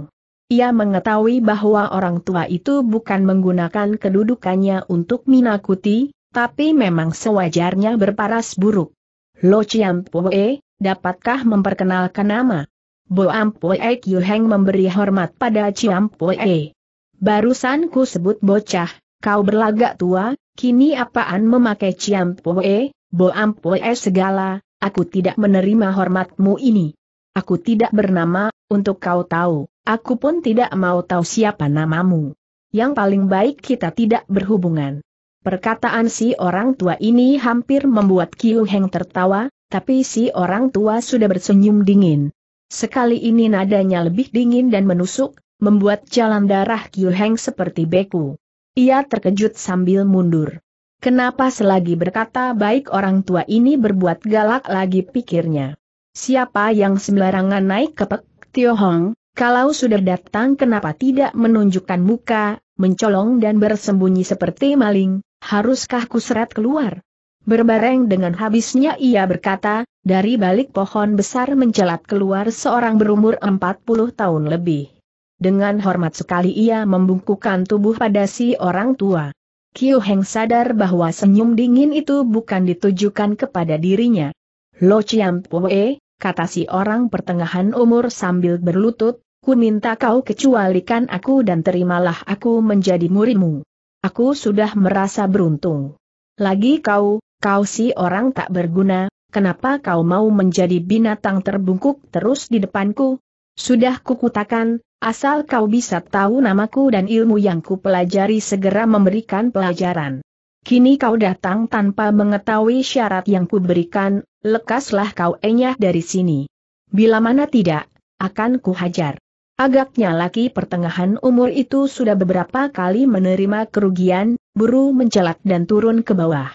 Ia mengetahui bahwa orang tua itu bukan menggunakan kedudukannya untuk menakuti tapi memang sewajarnya berparas buruk. Lo Chiam Poe, dapatkah memperkenalkan nama? Boam Poe Kyu Heng memberi hormat pada Chiam Poe. Barusan ku sebut bocah, kau berlagak tua, kini apaan memakai Chiam Poe, Boam Poe segala, aku tidak menerima hormatmu ini. Aku tidak bernama, untuk kau tahu, aku pun tidak mau tahu siapa namamu. Yang paling baik kita tidak berhubungan. Perkataan si orang tua ini hampir membuat Kiu Heng tertawa, tapi si orang tua sudah bersenyum dingin. Sekali ini nadanya lebih dingin dan menusuk, membuat jalan darah Kiu Heng seperti beku. Ia terkejut sambil mundur. Kenapa selagi berkata baik orang tua ini berbuat galak lagi pikirnya. Siapa yang sembarangan naik ke Pek Tio Hong, kalau sudah datang kenapa tidak menunjukkan muka, mencolong dan bersembunyi seperti maling, Haruskah seret keluar? Berbareng dengan habisnya ia berkata, dari balik pohon besar mencelat keluar seorang berumur 40 tahun lebih. Dengan hormat sekali ia membungkukkan tubuh pada si orang tua. Kiu Heng sadar bahwa senyum dingin itu bukan ditujukan kepada dirinya. Lo Chiam Poe, kata si orang pertengahan umur sambil berlutut, ku minta kau kecualikan aku dan terimalah aku menjadi murimu. Aku sudah merasa beruntung. Lagi kau, kau si orang tak berguna, kenapa kau mau menjadi binatang terbungkuk terus di depanku? Sudah kukutakan, asal kau bisa tahu namaku dan ilmu yang ku pelajari segera memberikan pelajaran. Kini kau datang tanpa mengetahui syarat yang kuberikan, lekaslah kau enyah dari sini. Bila mana tidak, akan kuhajar. Agaknya laki pertengahan umur itu sudah beberapa kali menerima kerugian, buru mencelat dan turun ke bawah.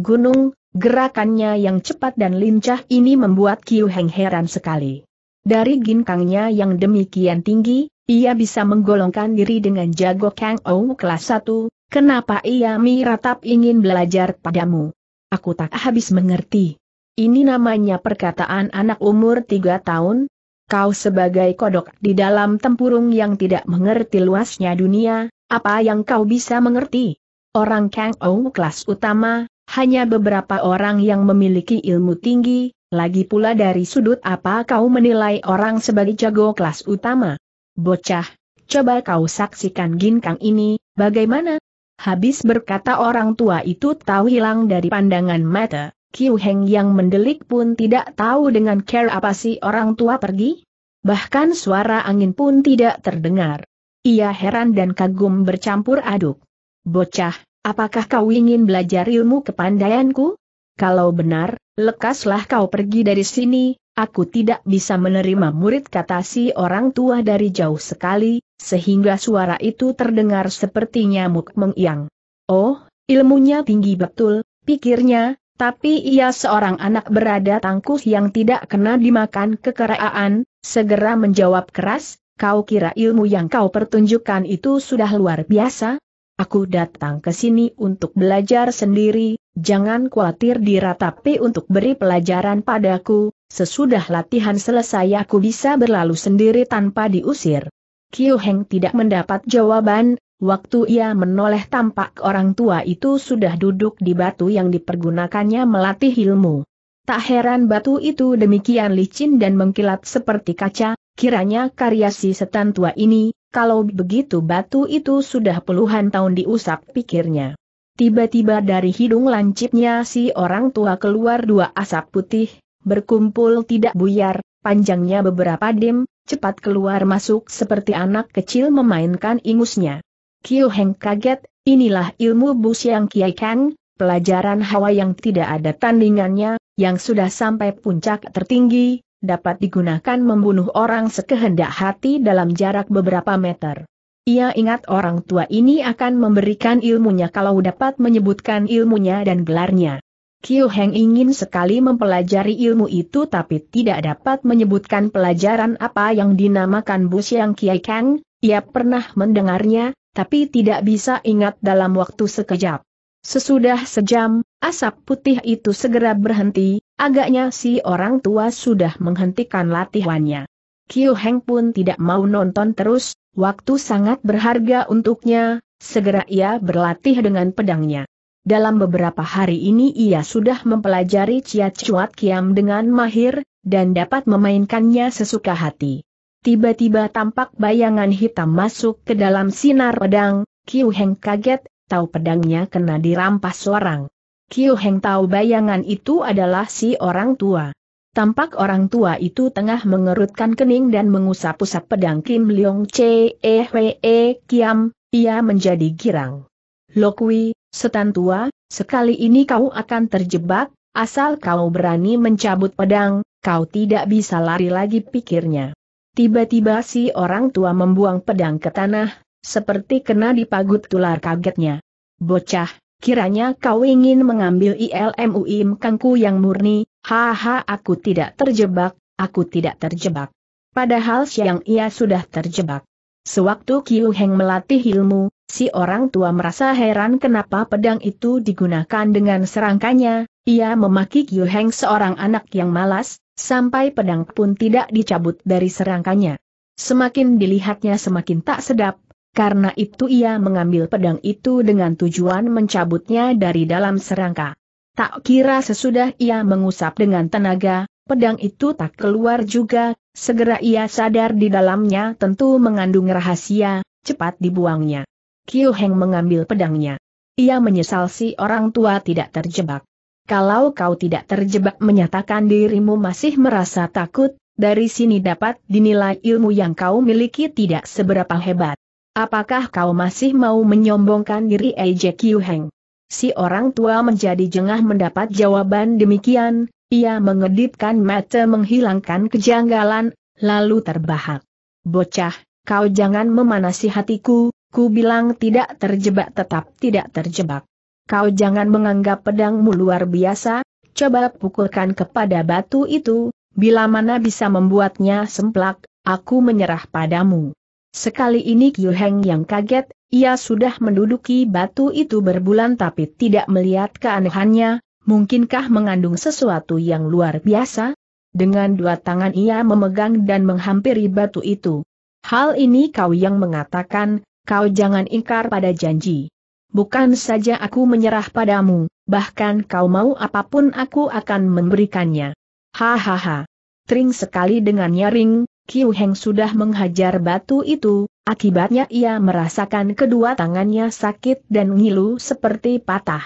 Gunung, gerakannya yang cepat dan lincah ini membuat Kiu Heng heran sekali. Dari ginkangnya yang demikian tinggi, ia bisa menggolongkan diri dengan jago Kang Ou kelas 1, kenapa ia miratap ingin belajar padamu? Aku tak habis mengerti. Ini namanya perkataan anak umur 3 tahun, kau sebagai kodok di dalam tempurung yang tidak mengerti luasnya dunia, apa yang kau bisa mengerti? Orang Kang Ou kelas utama, hanya beberapa orang yang memiliki ilmu tinggi, lagi pula dari sudut apa kau menilai orang sebagai jago kelas utama? Bocah, coba kau saksikan ginkang ini, bagaimana? Habis berkata orang tua itu tahu hilang dari pandangan mata. Kiu Heng yang mendelik pun tidak tahu dengan care apa si orang tua pergi. Bahkan suara angin pun tidak terdengar. Ia heran dan kagum bercampur aduk. Bocah, apakah kau ingin belajar ilmu kepandaianku? Kalau benar, lekaslah kau pergi dari sini, aku tidak bisa menerima murid kata si orang tua dari jauh sekali, sehingga suara itu terdengar sepertinya nyamuk mengiang. Oh, ilmunya tinggi betul, pikirnya, tapi ia seorang anak berada tangkuh yang tidak kena dimakan kekeraan, segera menjawab keras, kau kira ilmu yang kau pertunjukkan itu sudah luar biasa? Aku datang ke sini untuk belajar sendiri, jangan khawatir diratapi untuk beri pelajaran padaku, sesudah latihan selesai aku bisa berlalu sendiri tanpa diusir. Kiu Heng tidak mendapat jawaban, Waktu ia menoleh tampak orang tua itu sudah duduk di batu yang dipergunakannya melatih ilmu. Tak heran batu itu demikian licin dan mengkilat seperti kaca, kiranya karya si setan tua ini, kalau begitu batu itu sudah puluhan tahun diusap pikirnya. Tiba-tiba dari hidung lancipnya si orang tua keluar dua asap putih, berkumpul tidak buyar, panjangnya beberapa dim, cepat keluar masuk seperti anak kecil memainkan ingusnya. Kiu Heng kaget, inilah ilmu Bu Siang Kiai Kang, pelajaran hawa yang tidak ada tandingannya, yang sudah sampai puncak tertinggi, dapat digunakan membunuh orang sekehendak hati dalam jarak beberapa meter. Ia ingat orang tua ini akan memberikan ilmunya kalau dapat menyebutkan ilmunya dan gelarnya. Kiu Heng ingin sekali mempelajari ilmu itu tapi tidak dapat menyebutkan pelajaran apa yang dinamakan Bu Siang Kiai Kang, ia pernah mendengarnya, tapi tidak bisa ingat dalam waktu sekejap. Sesudah sejam, asap putih itu segera berhenti, agaknya si orang tua sudah menghentikan latihannya. Kiu Heng pun tidak mau nonton terus, waktu sangat berharga untuknya, segera ia berlatih dengan pedangnya. Dalam beberapa hari ini ia sudah mempelajari Ciat Cuat Kiam dengan mahir, dan dapat memainkannya sesuka hati. Tiba-tiba tampak bayangan hitam masuk ke dalam sinar pedang, Kiu Heng kaget, tahu pedangnya kena dirampas orang. Kiu Heng tahu bayangan itu adalah si orang tua. Tampak orang tua itu tengah mengerutkan kening dan mengusap-usap pedang Kim Leong Chee eh, E E Kiam, ia menjadi girang. Lokwi, setan tua, sekali ini kau akan terjebak, asal kau berani mencabut pedang, kau tidak bisa lari lagi pikirnya. Tiba-tiba si orang tua membuang pedang ke tanah, seperti kena dipagut tular kagetnya. Bocah, kiranya kau ingin mengambil ilmu kangku yang murni, haha aku tidak terjebak, aku tidak terjebak. Padahal siang ia sudah terjebak. Sewaktu Kiu Heng melatih ilmu, si orang tua merasa heran kenapa pedang itu digunakan dengan serangkanya, ia memaki Kiu Heng seorang anak yang malas, sampai pedang pun tidak dicabut dari serangkanya. Semakin dilihatnya semakin tak sedap, karena itu ia mengambil pedang itu dengan tujuan mencabutnya dari dalam serangka. Tak kira sesudah ia mengusap dengan tenaga, pedang itu tak keluar juga, segera ia sadar di dalamnya tentu mengandung rahasia, cepat dibuangnya. Kiu Heng mengambil pedangnya. Ia menyesal si orang tua tidak terjebak. Kalau kau tidak terjebak menyatakan dirimu masih merasa takut, dari sini dapat dinilai ilmu yang kau miliki tidak seberapa hebat. Apakah kau masih mau menyombongkan diri Eje Heng? Si orang tua menjadi jengah mendapat jawaban demikian, ia mengedipkan mata menghilangkan kejanggalan, lalu terbahak. Bocah, kau jangan memanasi hatiku, ku bilang tidak terjebak tetap tidak terjebak. Kau jangan menganggap pedangmu luar biasa, coba pukulkan kepada batu itu, bila mana bisa membuatnya semplak, aku menyerah padamu. Sekali ini Qiu Heng yang kaget, ia sudah menduduki batu itu berbulan tapi tidak melihat keanehannya, mungkinkah mengandung sesuatu yang luar biasa? Dengan dua tangan ia memegang dan menghampiri batu itu. Hal ini kau yang mengatakan, kau jangan ingkar pada janji bukan saja aku menyerah padamu, bahkan kau mau apapun aku akan memberikannya. Hahaha. Tring sekali dengan nyaring, Kiu Heng sudah menghajar batu itu, akibatnya ia merasakan kedua tangannya sakit dan ngilu seperti patah.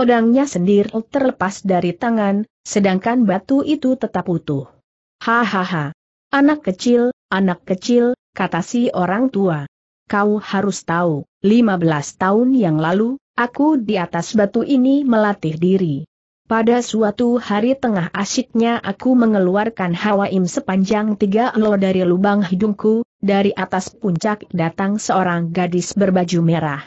Pedangnya sendiri terlepas dari tangan, sedangkan batu itu tetap utuh. Hahaha. Anak kecil, anak kecil, kata si orang tua. Kau harus tahu, 15 tahun yang lalu, aku di atas batu ini melatih diri. Pada suatu hari tengah asyiknya aku mengeluarkan hawa im sepanjang tiga lo dari lubang hidungku, dari atas puncak datang seorang gadis berbaju merah.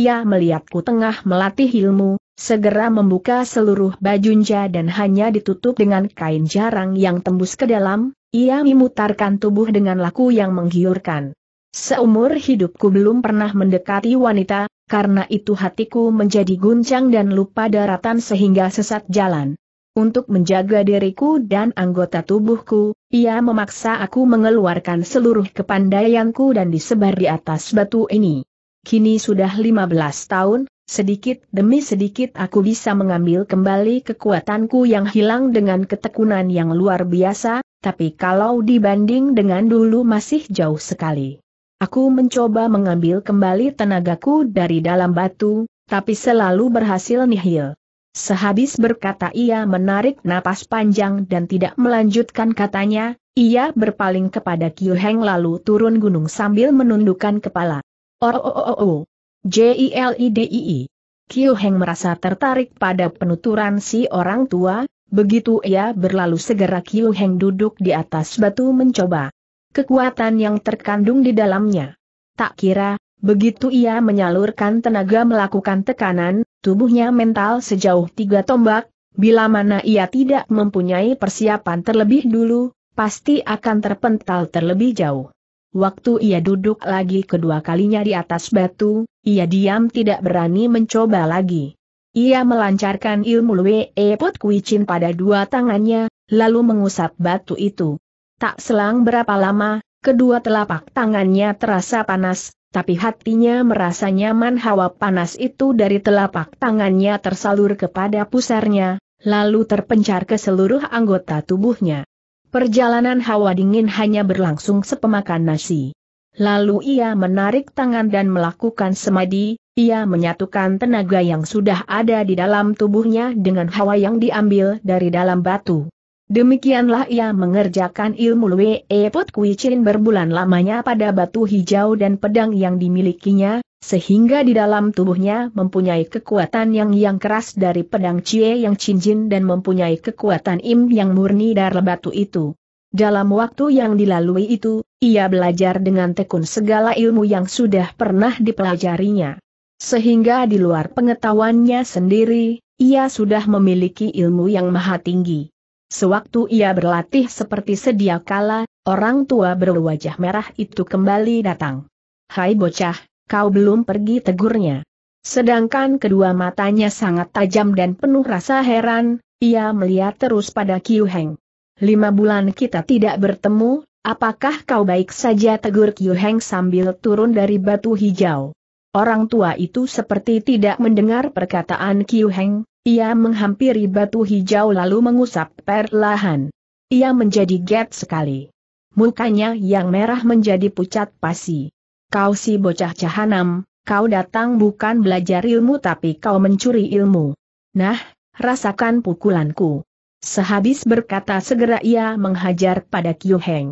Ia melihatku tengah melatih ilmu, segera membuka seluruh bajunya dan hanya ditutup dengan kain jarang yang tembus ke dalam, ia memutarkan tubuh dengan laku yang menggiurkan. Seumur hidupku belum pernah mendekati wanita, karena itu hatiku menjadi guncang dan lupa daratan sehingga sesat jalan. Untuk menjaga diriku dan anggota tubuhku, ia memaksa aku mengeluarkan seluruh kepandaianku dan disebar di atas batu ini. Kini sudah 15 tahun, sedikit demi sedikit aku bisa mengambil kembali kekuatanku yang hilang dengan ketekunan yang luar biasa, tapi kalau dibanding dengan dulu masih jauh sekali. Aku mencoba mengambil kembali tenagaku dari dalam batu, tapi selalu berhasil nihil. Sehabis berkata ia menarik napas panjang dan tidak melanjutkan katanya, ia berpaling kepada Kyu Heng lalu turun gunung sambil menundukkan kepala. Oh oh oh oh oh. J-I-L-I-D-I-I. Kyu Heng merasa tertarik pada penuturan si orang tua, begitu ia berlalu segera Kyu Heng duduk di atas batu mencoba kekuatan yang terkandung di dalamnya. Tak kira, begitu ia menyalurkan tenaga melakukan tekanan, tubuhnya mental sejauh tiga tombak, bila mana ia tidak mempunyai persiapan terlebih dulu, pasti akan terpental terlebih jauh. Waktu ia duduk lagi kedua kalinya di atas batu, ia diam tidak berani mencoba lagi. Ia melancarkan ilmu Lue Put Kuicin pada dua tangannya, lalu mengusap batu itu. Tak selang berapa lama, kedua telapak tangannya terasa panas, tapi hatinya merasa nyaman hawa panas itu dari telapak tangannya tersalur kepada pusarnya, lalu terpencar ke seluruh anggota tubuhnya. Perjalanan hawa dingin hanya berlangsung sepemakan nasi. Lalu ia menarik tangan dan melakukan semadi, ia menyatukan tenaga yang sudah ada di dalam tubuhnya dengan hawa yang diambil dari dalam batu. Demikianlah ia mengerjakan ilmu Lue Pot Kui Chin berbulan lamanya pada batu hijau dan pedang yang dimilikinya, sehingga di dalam tubuhnya mempunyai kekuatan yang yang keras dari pedang Cie yang cincin dan mempunyai kekuatan im yang murni dari batu itu. Dalam waktu yang dilalui itu, ia belajar dengan tekun segala ilmu yang sudah pernah dipelajarinya. Sehingga di luar pengetahuannya sendiri, ia sudah memiliki ilmu yang maha tinggi. Sewaktu ia berlatih seperti sedia kala, orang tua berwajah merah itu kembali datang. Hai bocah, kau belum pergi tegurnya. Sedangkan kedua matanya sangat tajam dan penuh rasa heran, ia melihat terus pada Kiu Heng. Lima bulan kita tidak bertemu, apakah kau baik saja tegur Kiu Heng sambil turun dari batu hijau. Orang tua itu seperti tidak mendengar perkataan Kiu Heng, ia menghampiri batu hijau lalu mengusap perlahan. Ia menjadi get sekali. Mukanya yang merah menjadi pucat pasi. Kau si bocah cahanam, kau datang bukan belajar ilmu tapi kau mencuri ilmu. Nah, rasakan pukulanku. Sehabis berkata segera ia menghajar pada Kyu Heng.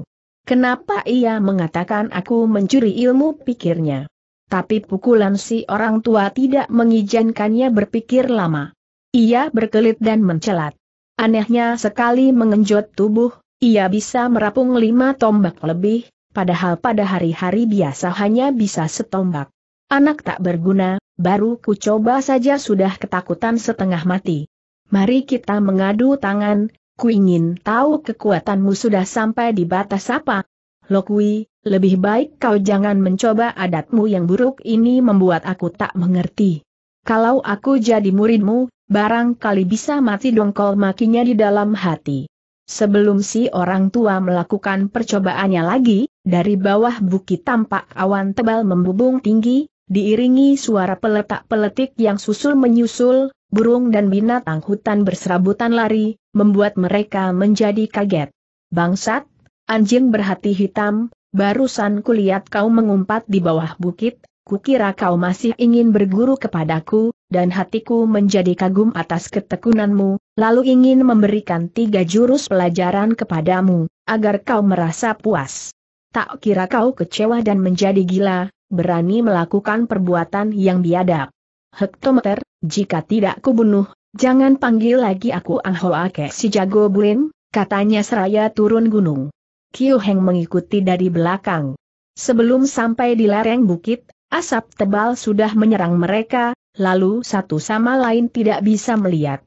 Kenapa ia mengatakan aku mencuri ilmu pikirnya. Tapi pukulan si orang tua tidak mengizinkannya berpikir lama. Ia berkelit dan mencelat. Anehnya sekali mengenjot tubuh, ia bisa merapung lima tombak lebih, padahal pada hari-hari biasa hanya bisa setombak. Anak tak berguna, baru ku coba saja sudah ketakutan setengah mati. Mari kita mengadu tangan, ku ingin tahu kekuatanmu sudah sampai di batas apa. Lokwi, lebih baik kau jangan mencoba adatmu yang buruk ini membuat aku tak mengerti. Kalau aku jadi muridmu, barangkali bisa mati dongkol makinya di dalam hati. Sebelum si orang tua melakukan percobaannya lagi, dari bawah bukit tampak awan tebal membubung tinggi, diiringi suara peletak-peletik yang susul menyusul, burung dan binatang hutan berserabutan lari, membuat mereka menjadi kaget. Bangsat, anjing berhati hitam, barusan kulihat kau mengumpat di bawah bukit, Kukira kau masih ingin berguru kepadaku, dan hatiku menjadi kagum atas ketekunanmu, lalu ingin memberikan tiga jurus pelajaran kepadamu, agar kau merasa puas. Tak kira kau kecewa dan menjadi gila, berani melakukan perbuatan yang biadab. Hektometer, jika tidak kubunuh, jangan panggil lagi aku Anghoake si jago Buin, katanya seraya turun gunung. Kyu Heng mengikuti dari belakang. Sebelum sampai di lereng bukit, Asap tebal sudah menyerang mereka, lalu satu sama lain tidak bisa melihat.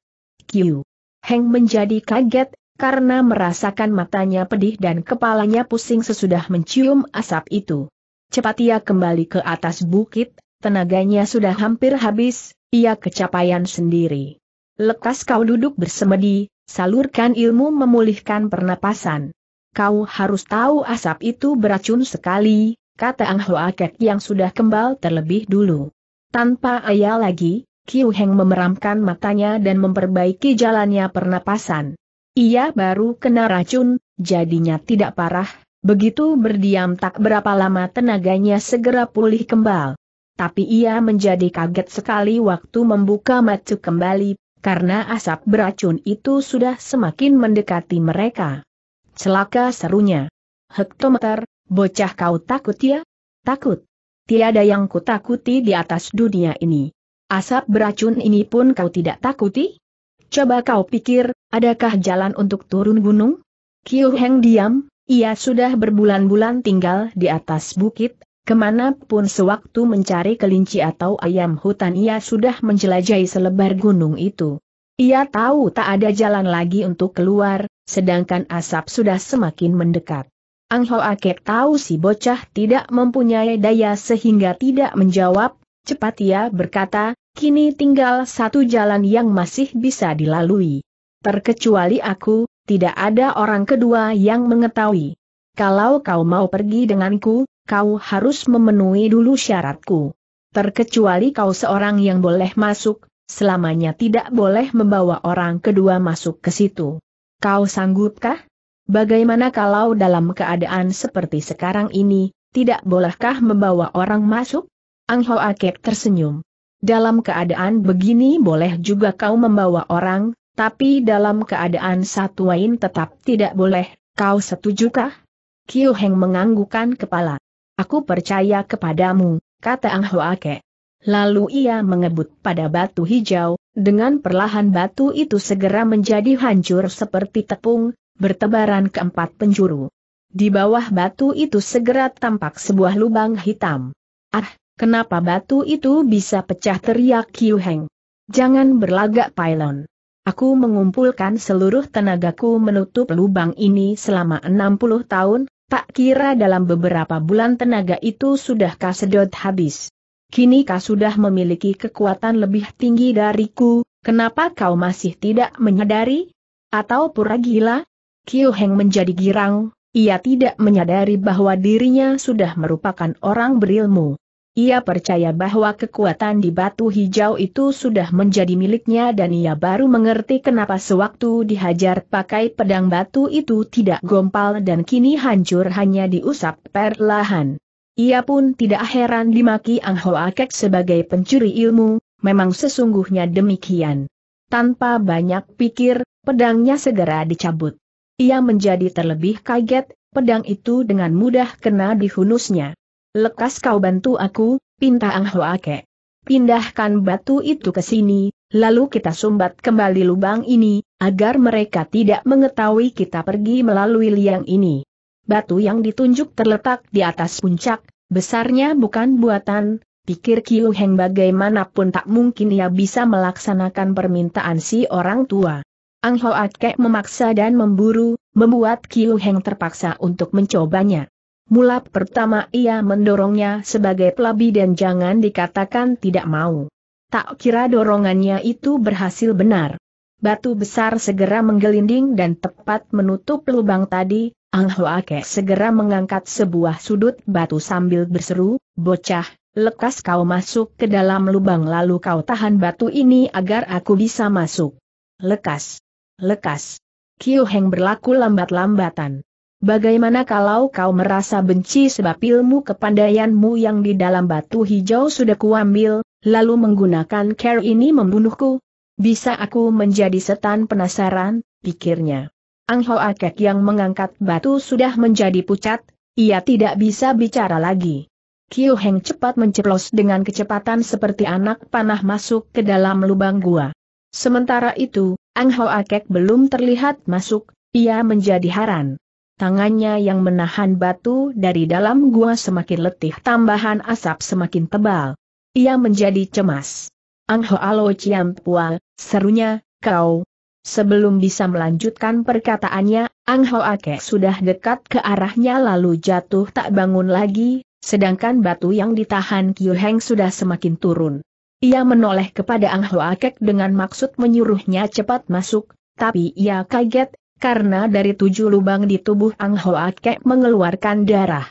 Q. Heng menjadi kaget, karena merasakan matanya pedih dan kepalanya pusing sesudah mencium asap itu. Cepat ia kembali ke atas bukit, tenaganya sudah hampir habis, ia kecapaian sendiri. Lekas kau duduk bersemedi, salurkan ilmu memulihkan pernapasan. Kau harus tahu asap itu beracun sekali, kata Ang Hoa Kek yang sudah kembal terlebih dulu. Tanpa ayah lagi, Kiu Heng memeramkan matanya dan memperbaiki jalannya pernapasan. Ia baru kena racun, jadinya tidak parah, begitu berdiam tak berapa lama tenaganya segera pulih kembali. Tapi ia menjadi kaget sekali waktu membuka mata kembali, karena asap beracun itu sudah semakin mendekati mereka. Celaka serunya. Hektometer, Bocah kau takut ya? Takut. Tiada yang kutakuti di atas dunia ini. Asap beracun ini pun kau tidak takuti? Coba kau pikir, adakah jalan untuk turun gunung? Kiu Heng diam, ia sudah berbulan-bulan tinggal di atas bukit, kemanapun sewaktu mencari kelinci atau ayam hutan ia sudah menjelajahi selebar gunung itu. Ia tahu tak ada jalan lagi untuk keluar, sedangkan asap sudah semakin mendekat. Ang Ake tahu si bocah tidak mempunyai daya sehingga tidak menjawab, cepat ia berkata, kini tinggal satu jalan yang masih bisa dilalui. Terkecuali aku, tidak ada orang kedua yang mengetahui. Kalau kau mau pergi denganku, kau harus memenuhi dulu syaratku. Terkecuali kau seorang yang boleh masuk, selamanya tidak boleh membawa orang kedua masuk ke situ. Kau sanggupkah? Bagaimana kalau dalam keadaan seperti sekarang ini, tidak bolehkah membawa orang masuk? Ang Hoa Kek tersenyum. Dalam keadaan begini boleh juga kau membawa orang, tapi dalam keadaan satu lain tetap tidak boleh, kau setujukah? Kiu Heng menganggukan kepala. Aku percaya kepadamu, kata Ang Hoa Kek. Lalu ia mengebut pada batu hijau, dengan perlahan batu itu segera menjadi hancur seperti tepung, bertebaran keempat penjuru. Di bawah batu itu segera tampak sebuah lubang hitam. Ah, kenapa batu itu bisa pecah teriak Kiu Heng. Jangan berlagak pylon. Aku mengumpulkan seluruh tenagaku menutup lubang ini selama 60 tahun, tak kira dalam beberapa bulan tenaga itu sudah kasedot habis. Kini kau sudah memiliki kekuatan lebih tinggi dariku, kenapa kau masih tidak menyadari? Atau pura gila? Kiu Heng menjadi girang, ia tidak menyadari bahwa dirinya sudah merupakan orang berilmu. Ia percaya bahwa kekuatan di batu hijau itu sudah menjadi miliknya dan ia baru mengerti kenapa sewaktu dihajar pakai pedang batu itu tidak gompal dan kini hancur hanya diusap perlahan. Ia pun tidak heran dimaki Ang Hoa Kek sebagai pencuri ilmu, memang sesungguhnya demikian. Tanpa banyak pikir, pedangnya segera dicabut ia menjadi terlebih kaget, pedang itu dengan mudah kena di dihunusnya. Lekas kau bantu aku, pinta Ang Hoake. Pindahkan batu itu ke sini, lalu kita sumbat kembali lubang ini, agar mereka tidak mengetahui kita pergi melalui liang ini. Batu yang ditunjuk terletak di atas puncak, besarnya bukan buatan, pikir Kiu Heng bagaimanapun tak mungkin ia bisa melaksanakan permintaan si orang tua. Ang Ho memaksa dan memburu, membuat Kiu Heng terpaksa untuk mencobanya. Mula pertama ia mendorongnya sebagai pelabi dan jangan dikatakan tidak mau. Tak kira dorongannya itu berhasil benar. Batu besar segera menggelinding dan tepat menutup lubang tadi, Ang Hoa Ke segera mengangkat sebuah sudut batu sambil berseru, bocah, lekas kau masuk ke dalam lubang lalu kau tahan batu ini agar aku bisa masuk. Lekas lekas. Kiu Heng berlaku lambat-lambatan. Bagaimana kalau kau merasa benci sebab ilmu kepandaianmu yang di dalam batu hijau sudah kuambil, lalu menggunakan care ini membunuhku? Bisa aku menjadi setan penasaran, pikirnya. Ang Ho Akek yang mengangkat batu sudah menjadi pucat, ia tidak bisa bicara lagi. Kiu Heng cepat menceplos dengan kecepatan seperti anak panah masuk ke dalam lubang gua. Sementara itu, Ang Ho Akek belum terlihat masuk, ia menjadi haran. Tangannya yang menahan batu dari dalam gua semakin letih tambahan asap semakin tebal. Ia menjadi cemas. Ang Ho Alo Chiam Pua, serunya, kau. Sebelum bisa melanjutkan perkataannya, Ang Ho Akek sudah dekat ke arahnya lalu jatuh tak bangun lagi, sedangkan batu yang ditahan Kiu Heng sudah semakin turun. Ia menoleh kepada Ang Hoakek dengan maksud menyuruhnya cepat masuk, tapi ia kaget, karena dari tujuh lubang di tubuh Ang Hoakek mengeluarkan darah.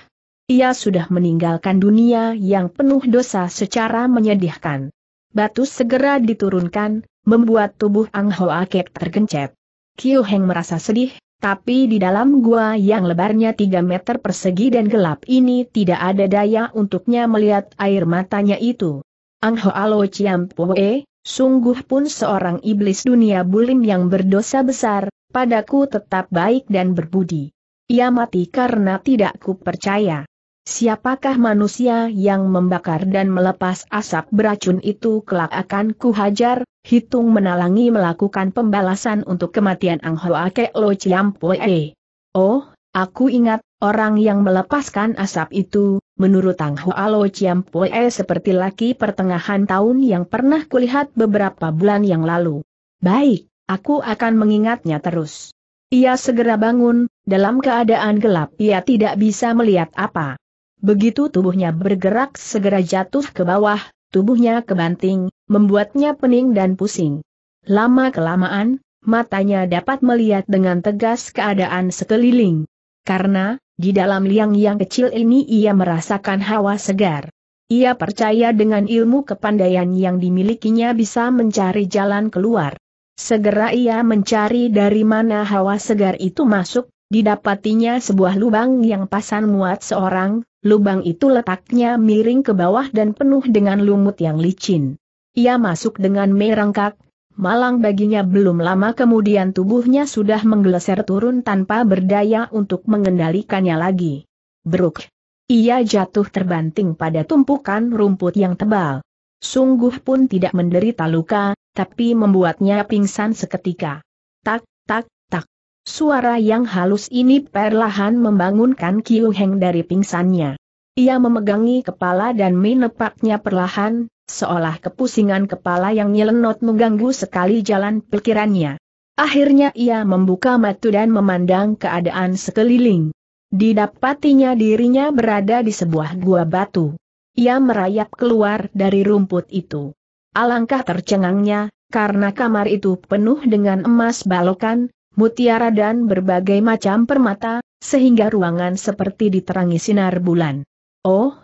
Ia sudah meninggalkan dunia yang penuh dosa secara menyedihkan. Batu segera diturunkan, membuat tubuh Ang Hoakek tergencet. Kiu Heng merasa sedih, tapi di dalam gua yang lebarnya 3 meter persegi dan gelap ini tidak ada daya untuknya melihat air matanya itu. Ang Hoalo Chiam sungguh pun seorang iblis dunia bulim yang berdosa besar, padaku tetap baik dan berbudi. Ia mati karena tidak ku percaya. Siapakah manusia yang membakar dan melepas asap beracun itu kelak akan ku hajar, hitung menalangi melakukan pembalasan untuk kematian Ang Ho Ake Lo Chiam Oh, aku ingat, orang yang melepaskan asap itu, Menurut Tang Hua Lo Chiam Poe seperti laki pertengahan tahun yang pernah kulihat beberapa bulan yang lalu. Baik, aku akan mengingatnya terus. Ia segera bangun, dalam keadaan gelap ia tidak bisa melihat apa. Begitu tubuhnya bergerak segera jatuh ke bawah, tubuhnya kebanting, membuatnya pening dan pusing. Lama-kelamaan, matanya dapat melihat dengan tegas keadaan sekeliling. Karena, di dalam liang yang kecil ini ia merasakan hawa segar. Ia percaya dengan ilmu kepandaian yang dimilikinya bisa mencari jalan keluar. Segera ia mencari dari mana hawa segar itu masuk, didapatinya sebuah lubang yang pasan muat seorang, lubang itu letaknya miring ke bawah dan penuh dengan lumut yang licin. Ia masuk dengan merangkak, Malang baginya belum lama kemudian tubuhnya sudah menggeleser turun tanpa berdaya untuk mengendalikannya lagi. Bruk. Ia jatuh terbanting pada tumpukan rumput yang tebal. Sungguh pun tidak menderita luka, tapi membuatnya pingsan seketika. Tak, tak, tak. Suara yang halus ini perlahan membangunkan Kiu Heng dari pingsannya. Ia memegangi kepala dan menepaknya perlahan, seolah kepusingan kepala yang nyelenot mengganggu sekali jalan pikirannya. Akhirnya ia membuka mata dan memandang keadaan sekeliling. Didapatinya dirinya berada di sebuah gua batu. Ia merayap keluar dari rumput itu. Alangkah tercengangnya, karena kamar itu penuh dengan emas balokan, mutiara dan berbagai macam permata, sehingga ruangan seperti diterangi sinar bulan. Oh,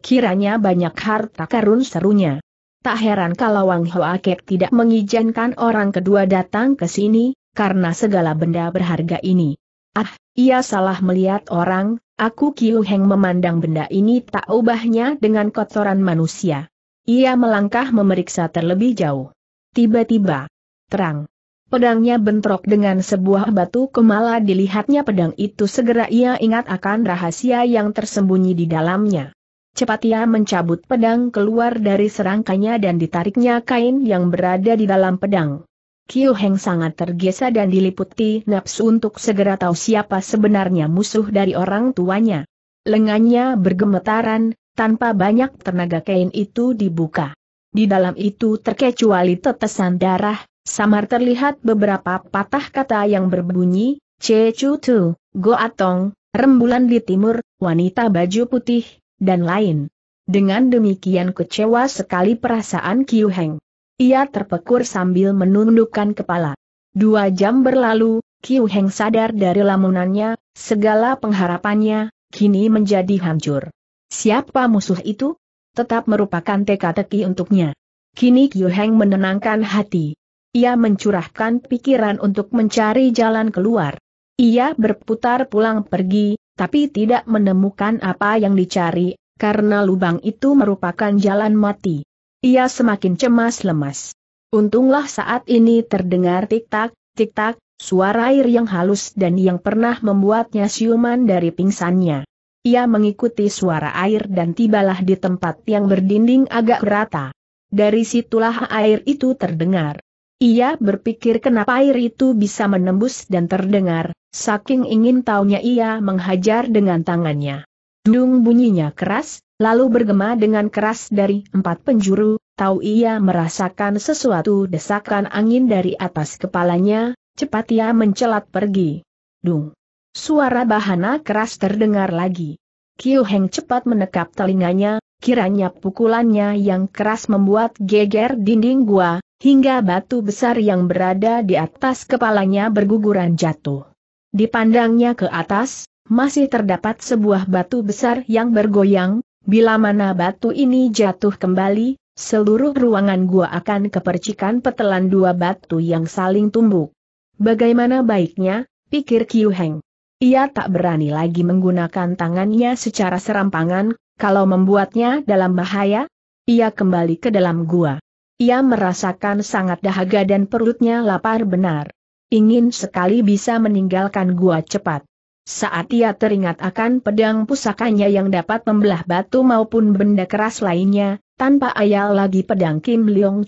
kiranya banyak harta karun serunya. Tak heran kalau Wang Hoakek tidak mengizinkan orang kedua datang ke sini, karena segala benda berharga ini. Ah, ia salah melihat orang, aku Kiu Heng memandang benda ini tak ubahnya dengan kotoran manusia. Ia melangkah memeriksa terlebih jauh. Tiba-tiba, terang. Pedangnya bentrok dengan sebuah batu kemala dilihatnya pedang itu segera ia ingat akan rahasia yang tersembunyi di dalamnya. Cepat ia mencabut pedang keluar dari serangkanya dan ditariknya kain yang berada di dalam pedang. Kiu Heng sangat tergesa dan diliputi nafsu untuk segera tahu siapa sebenarnya musuh dari orang tuanya. Lengannya bergemetaran, tanpa banyak tenaga kain itu dibuka. Di dalam itu terkecuali tetesan darah, Samar terlihat beberapa patah kata yang berbunyi, Cecu Tu, Atong, Rembulan di Timur, Wanita Baju Putih, dan lain. Dengan demikian kecewa sekali perasaan Kiu Heng. Ia terpekur sambil menundukkan kepala. Dua jam berlalu, Kiu Heng sadar dari lamunannya, segala pengharapannya, kini menjadi hancur. Siapa musuh itu? Tetap merupakan teka-teki untuknya. Kini Kiu Heng menenangkan hati. Ia mencurahkan pikiran untuk mencari jalan keluar. Ia berputar pulang pergi, tapi tidak menemukan apa yang dicari, karena lubang itu merupakan jalan mati. Ia semakin cemas lemas. Untunglah saat ini terdengar tik-tak, tik-tak, suara air yang halus dan yang pernah membuatnya siuman dari pingsannya. Ia mengikuti suara air dan tibalah di tempat yang berdinding agak rata. Dari situlah air itu terdengar. Ia berpikir kenapa air itu bisa menembus dan terdengar, saking ingin taunya ia menghajar dengan tangannya. Dung bunyinya keras, lalu bergema dengan keras dari empat penjuru, tahu ia merasakan sesuatu desakan angin dari atas kepalanya, cepat ia mencelat pergi. Dung. Suara bahana keras terdengar lagi. Kiu Heng cepat menekap telinganya, kiranya pukulannya yang keras membuat geger dinding gua, hingga batu besar yang berada di atas kepalanya berguguran jatuh. Dipandangnya ke atas, masih terdapat sebuah batu besar yang bergoyang, bila mana batu ini jatuh kembali, seluruh ruangan gua akan kepercikan petelan dua batu yang saling tumbuk. Bagaimana baiknya, pikir Kiu Heng. Ia tak berani lagi menggunakan tangannya secara serampangan, kalau membuatnya dalam bahaya, ia kembali ke dalam gua. Ia merasakan sangat dahaga dan perutnya lapar benar. Ingin sekali bisa meninggalkan gua cepat. Saat ia teringat akan pedang pusakanya yang dapat membelah batu maupun benda keras lainnya, tanpa ayal lagi pedang Kim Leong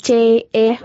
eh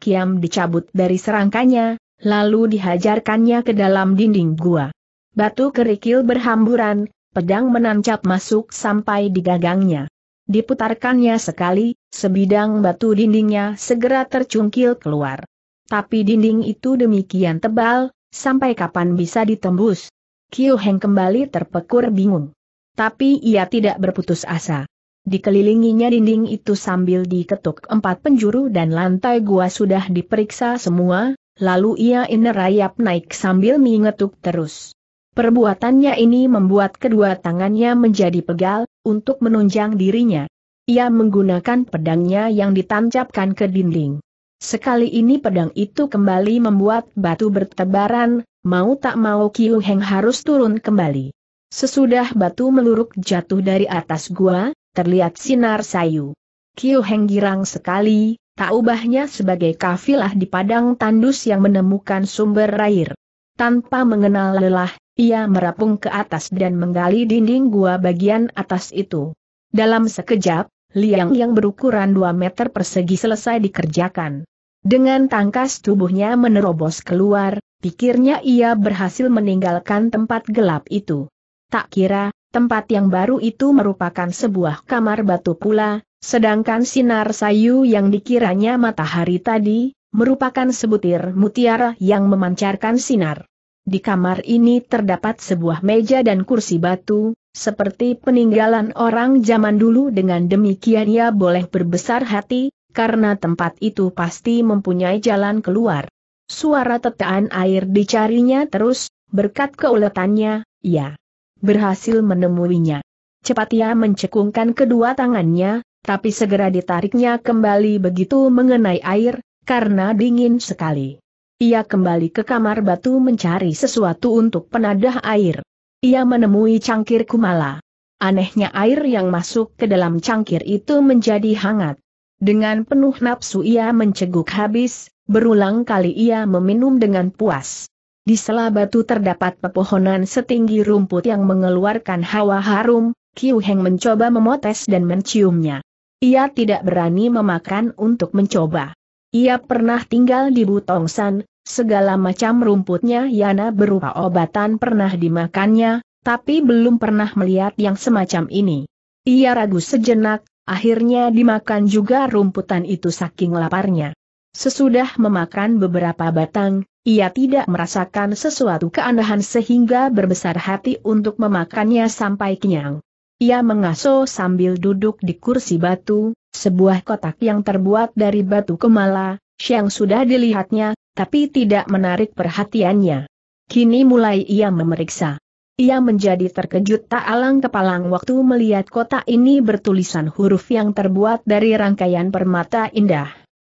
Kiam dicabut dari serangkanya, lalu dihajarkannya ke dalam dinding gua. Batu kerikil berhamburan, pedang menancap masuk sampai di gagangnya. Diputarkannya sekali, sebidang batu dindingnya segera tercungkil keluar. Tapi dinding itu demikian tebal, sampai kapan bisa ditembus? Kiu Heng kembali terpekur bingung. Tapi ia tidak berputus asa. Dikelilinginya dinding itu sambil diketuk empat penjuru dan lantai gua sudah diperiksa semua, lalu ia inerayap naik sambil mengetuk terus. Perbuatannya ini membuat kedua tangannya menjadi pegal, untuk menunjang dirinya. Ia menggunakan pedangnya yang ditancapkan ke dinding. Sekali ini pedang itu kembali membuat batu bertebaran, mau tak mau Kiu Heng harus turun kembali. Sesudah batu meluruk jatuh dari atas gua, terlihat sinar sayu. Kiu Heng girang sekali, tak ubahnya sebagai kafilah di padang tandus yang menemukan sumber air. Tanpa mengenal lelah, ia merapung ke atas dan menggali dinding gua bagian atas itu. Dalam sekejap, liang yang berukuran 2 meter persegi selesai dikerjakan. Dengan tangkas tubuhnya menerobos keluar, pikirnya ia berhasil meninggalkan tempat gelap itu. Tak kira, tempat yang baru itu merupakan sebuah kamar batu pula, sedangkan sinar sayu yang dikiranya matahari tadi, merupakan sebutir mutiara yang memancarkan sinar. Di kamar ini terdapat sebuah meja dan kursi batu, seperti peninggalan orang zaman dulu dengan demikian ia boleh berbesar hati, karena tempat itu pasti mempunyai jalan keluar. Suara tetean air dicarinya terus, berkat keuletannya, ia berhasil menemuinya. Cepat ia mencekungkan kedua tangannya, tapi segera ditariknya kembali begitu mengenai air, karena dingin sekali. Ia kembali ke kamar batu mencari sesuatu untuk penadah air. Ia menemui cangkir kumala. Anehnya air yang masuk ke dalam cangkir itu menjadi hangat. Dengan penuh nafsu ia menceguk habis, berulang kali ia meminum dengan puas. Di sela batu terdapat pepohonan setinggi rumput yang mengeluarkan hawa harum, Kiu Heng mencoba memotes dan menciumnya. Ia tidak berani memakan untuk mencoba. Ia pernah tinggal di Butongsan, segala macam rumputnya Yana berupa obatan pernah dimakannya, tapi belum pernah melihat yang semacam ini. Ia ragu sejenak, akhirnya dimakan juga rumputan itu saking laparnya. Sesudah memakan beberapa batang, ia tidak merasakan sesuatu keanehan sehingga berbesar hati untuk memakannya sampai kenyang. Ia mengaso sambil duduk di kursi batu, sebuah kotak yang terbuat dari batu kemala, yang sudah dilihatnya, tapi tidak menarik perhatiannya. Kini mulai ia memeriksa. Ia menjadi terkejut tak alang kepalang waktu melihat kotak ini bertulisan huruf yang terbuat dari rangkaian permata indah.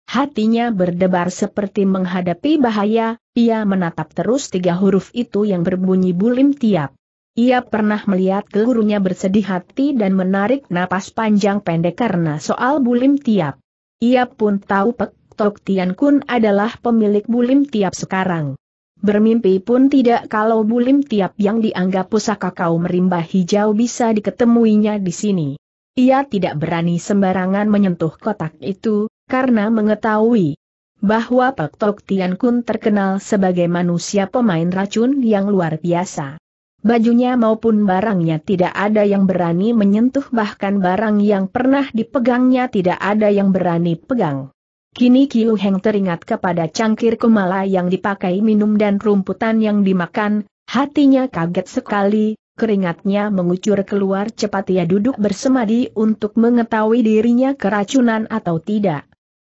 Hatinya berdebar seperti menghadapi bahaya, ia menatap terus tiga huruf itu yang berbunyi bulim tiap. Ia pernah melihat gurunya bersedih hati dan menarik napas panjang pendek karena soal bulim tiap. Ia pun tahu Pek Tok Tian Kun adalah pemilik bulim tiap sekarang. Bermimpi pun tidak kalau bulim tiap yang dianggap pusaka kaum rimba hijau bisa diketemuinya di sini. Ia tidak berani sembarangan menyentuh kotak itu, karena mengetahui bahwa Pak Tok Tian Kun terkenal sebagai manusia pemain racun yang luar biasa. Bajunya maupun barangnya tidak ada yang berani menyentuh bahkan barang yang pernah dipegangnya tidak ada yang berani pegang. Kini Kiu Heng teringat kepada cangkir kumala yang dipakai minum dan rumputan yang dimakan, hatinya kaget sekali, keringatnya mengucur keluar cepat ia duduk bersemadi untuk mengetahui dirinya keracunan atau tidak.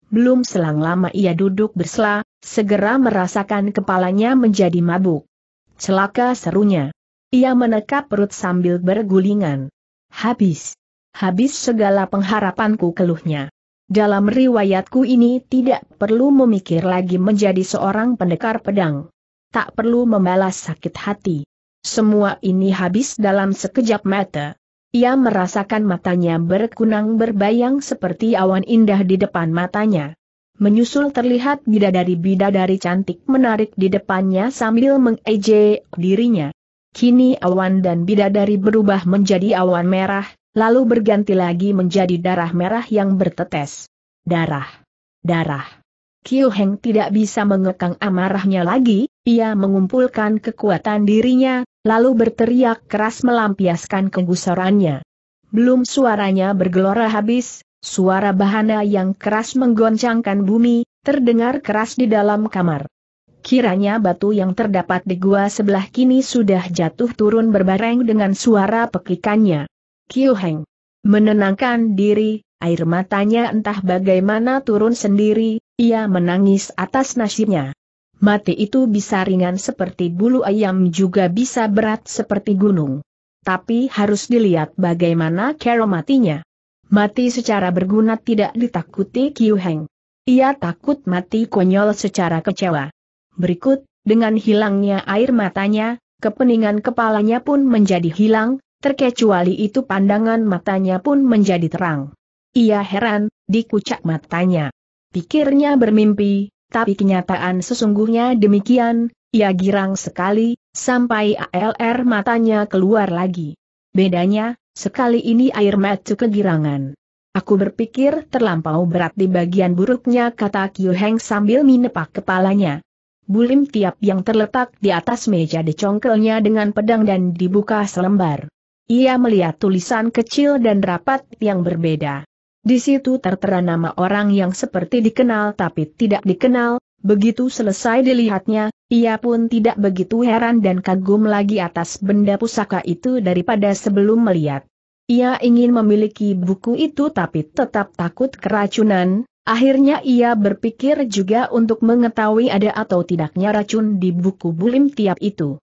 Belum selang lama ia duduk bersela, segera merasakan kepalanya menjadi mabuk. Celaka serunya. Ia menekap perut sambil bergulingan. Habis. Habis segala pengharapanku keluhnya. Dalam riwayatku ini tidak perlu memikir lagi menjadi seorang pendekar pedang. Tak perlu membalas sakit hati. Semua ini habis dalam sekejap mata. Ia merasakan matanya berkunang berbayang seperti awan indah di depan matanya. Menyusul terlihat bidadari-bidadari cantik menarik di depannya sambil mengejek dirinya kini awan dan bidadari berubah menjadi awan merah, lalu berganti lagi menjadi darah merah yang bertetes. Darah. Darah. Kiu Heng tidak bisa mengekang amarahnya lagi, ia mengumpulkan kekuatan dirinya, lalu berteriak keras melampiaskan kegusarannya. Belum suaranya bergelora habis, suara bahana yang keras menggoncangkan bumi, terdengar keras di dalam kamar. Kiranya batu yang terdapat di gua sebelah kini sudah jatuh turun berbareng dengan suara pekikannya. Kiu Heng menenangkan diri, air matanya entah bagaimana turun sendiri, ia menangis atas nasibnya. Mati itu bisa ringan seperti bulu ayam juga bisa berat seperti gunung. Tapi harus dilihat bagaimana cara matinya. Mati secara berguna tidak ditakuti Kiu Heng. Ia takut mati konyol secara kecewa. Berikut, dengan hilangnya air matanya, kepeningan kepalanya pun menjadi hilang, terkecuali itu pandangan matanya pun menjadi terang. Ia heran, dikucak matanya. Pikirnya bermimpi, tapi kenyataan sesungguhnya demikian, ia girang sekali, sampai ALR matanya keluar lagi. Bedanya, sekali ini air mata kegirangan. Aku berpikir terlampau berat di bagian buruknya kata Kyu sambil menepak kepalanya bulim tiap yang terletak di atas meja dicongkelnya dengan pedang dan dibuka selembar. Ia melihat tulisan kecil dan rapat yang berbeda. Di situ tertera nama orang yang seperti dikenal tapi tidak dikenal, begitu selesai dilihatnya, ia pun tidak begitu heran dan kagum lagi atas benda pusaka itu daripada sebelum melihat. Ia ingin memiliki buku itu tapi tetap takut keracunan, Akhirnya ia berpikir juga untuk mengetahui ada atau tidaknya racun di buku bulim tiap itu.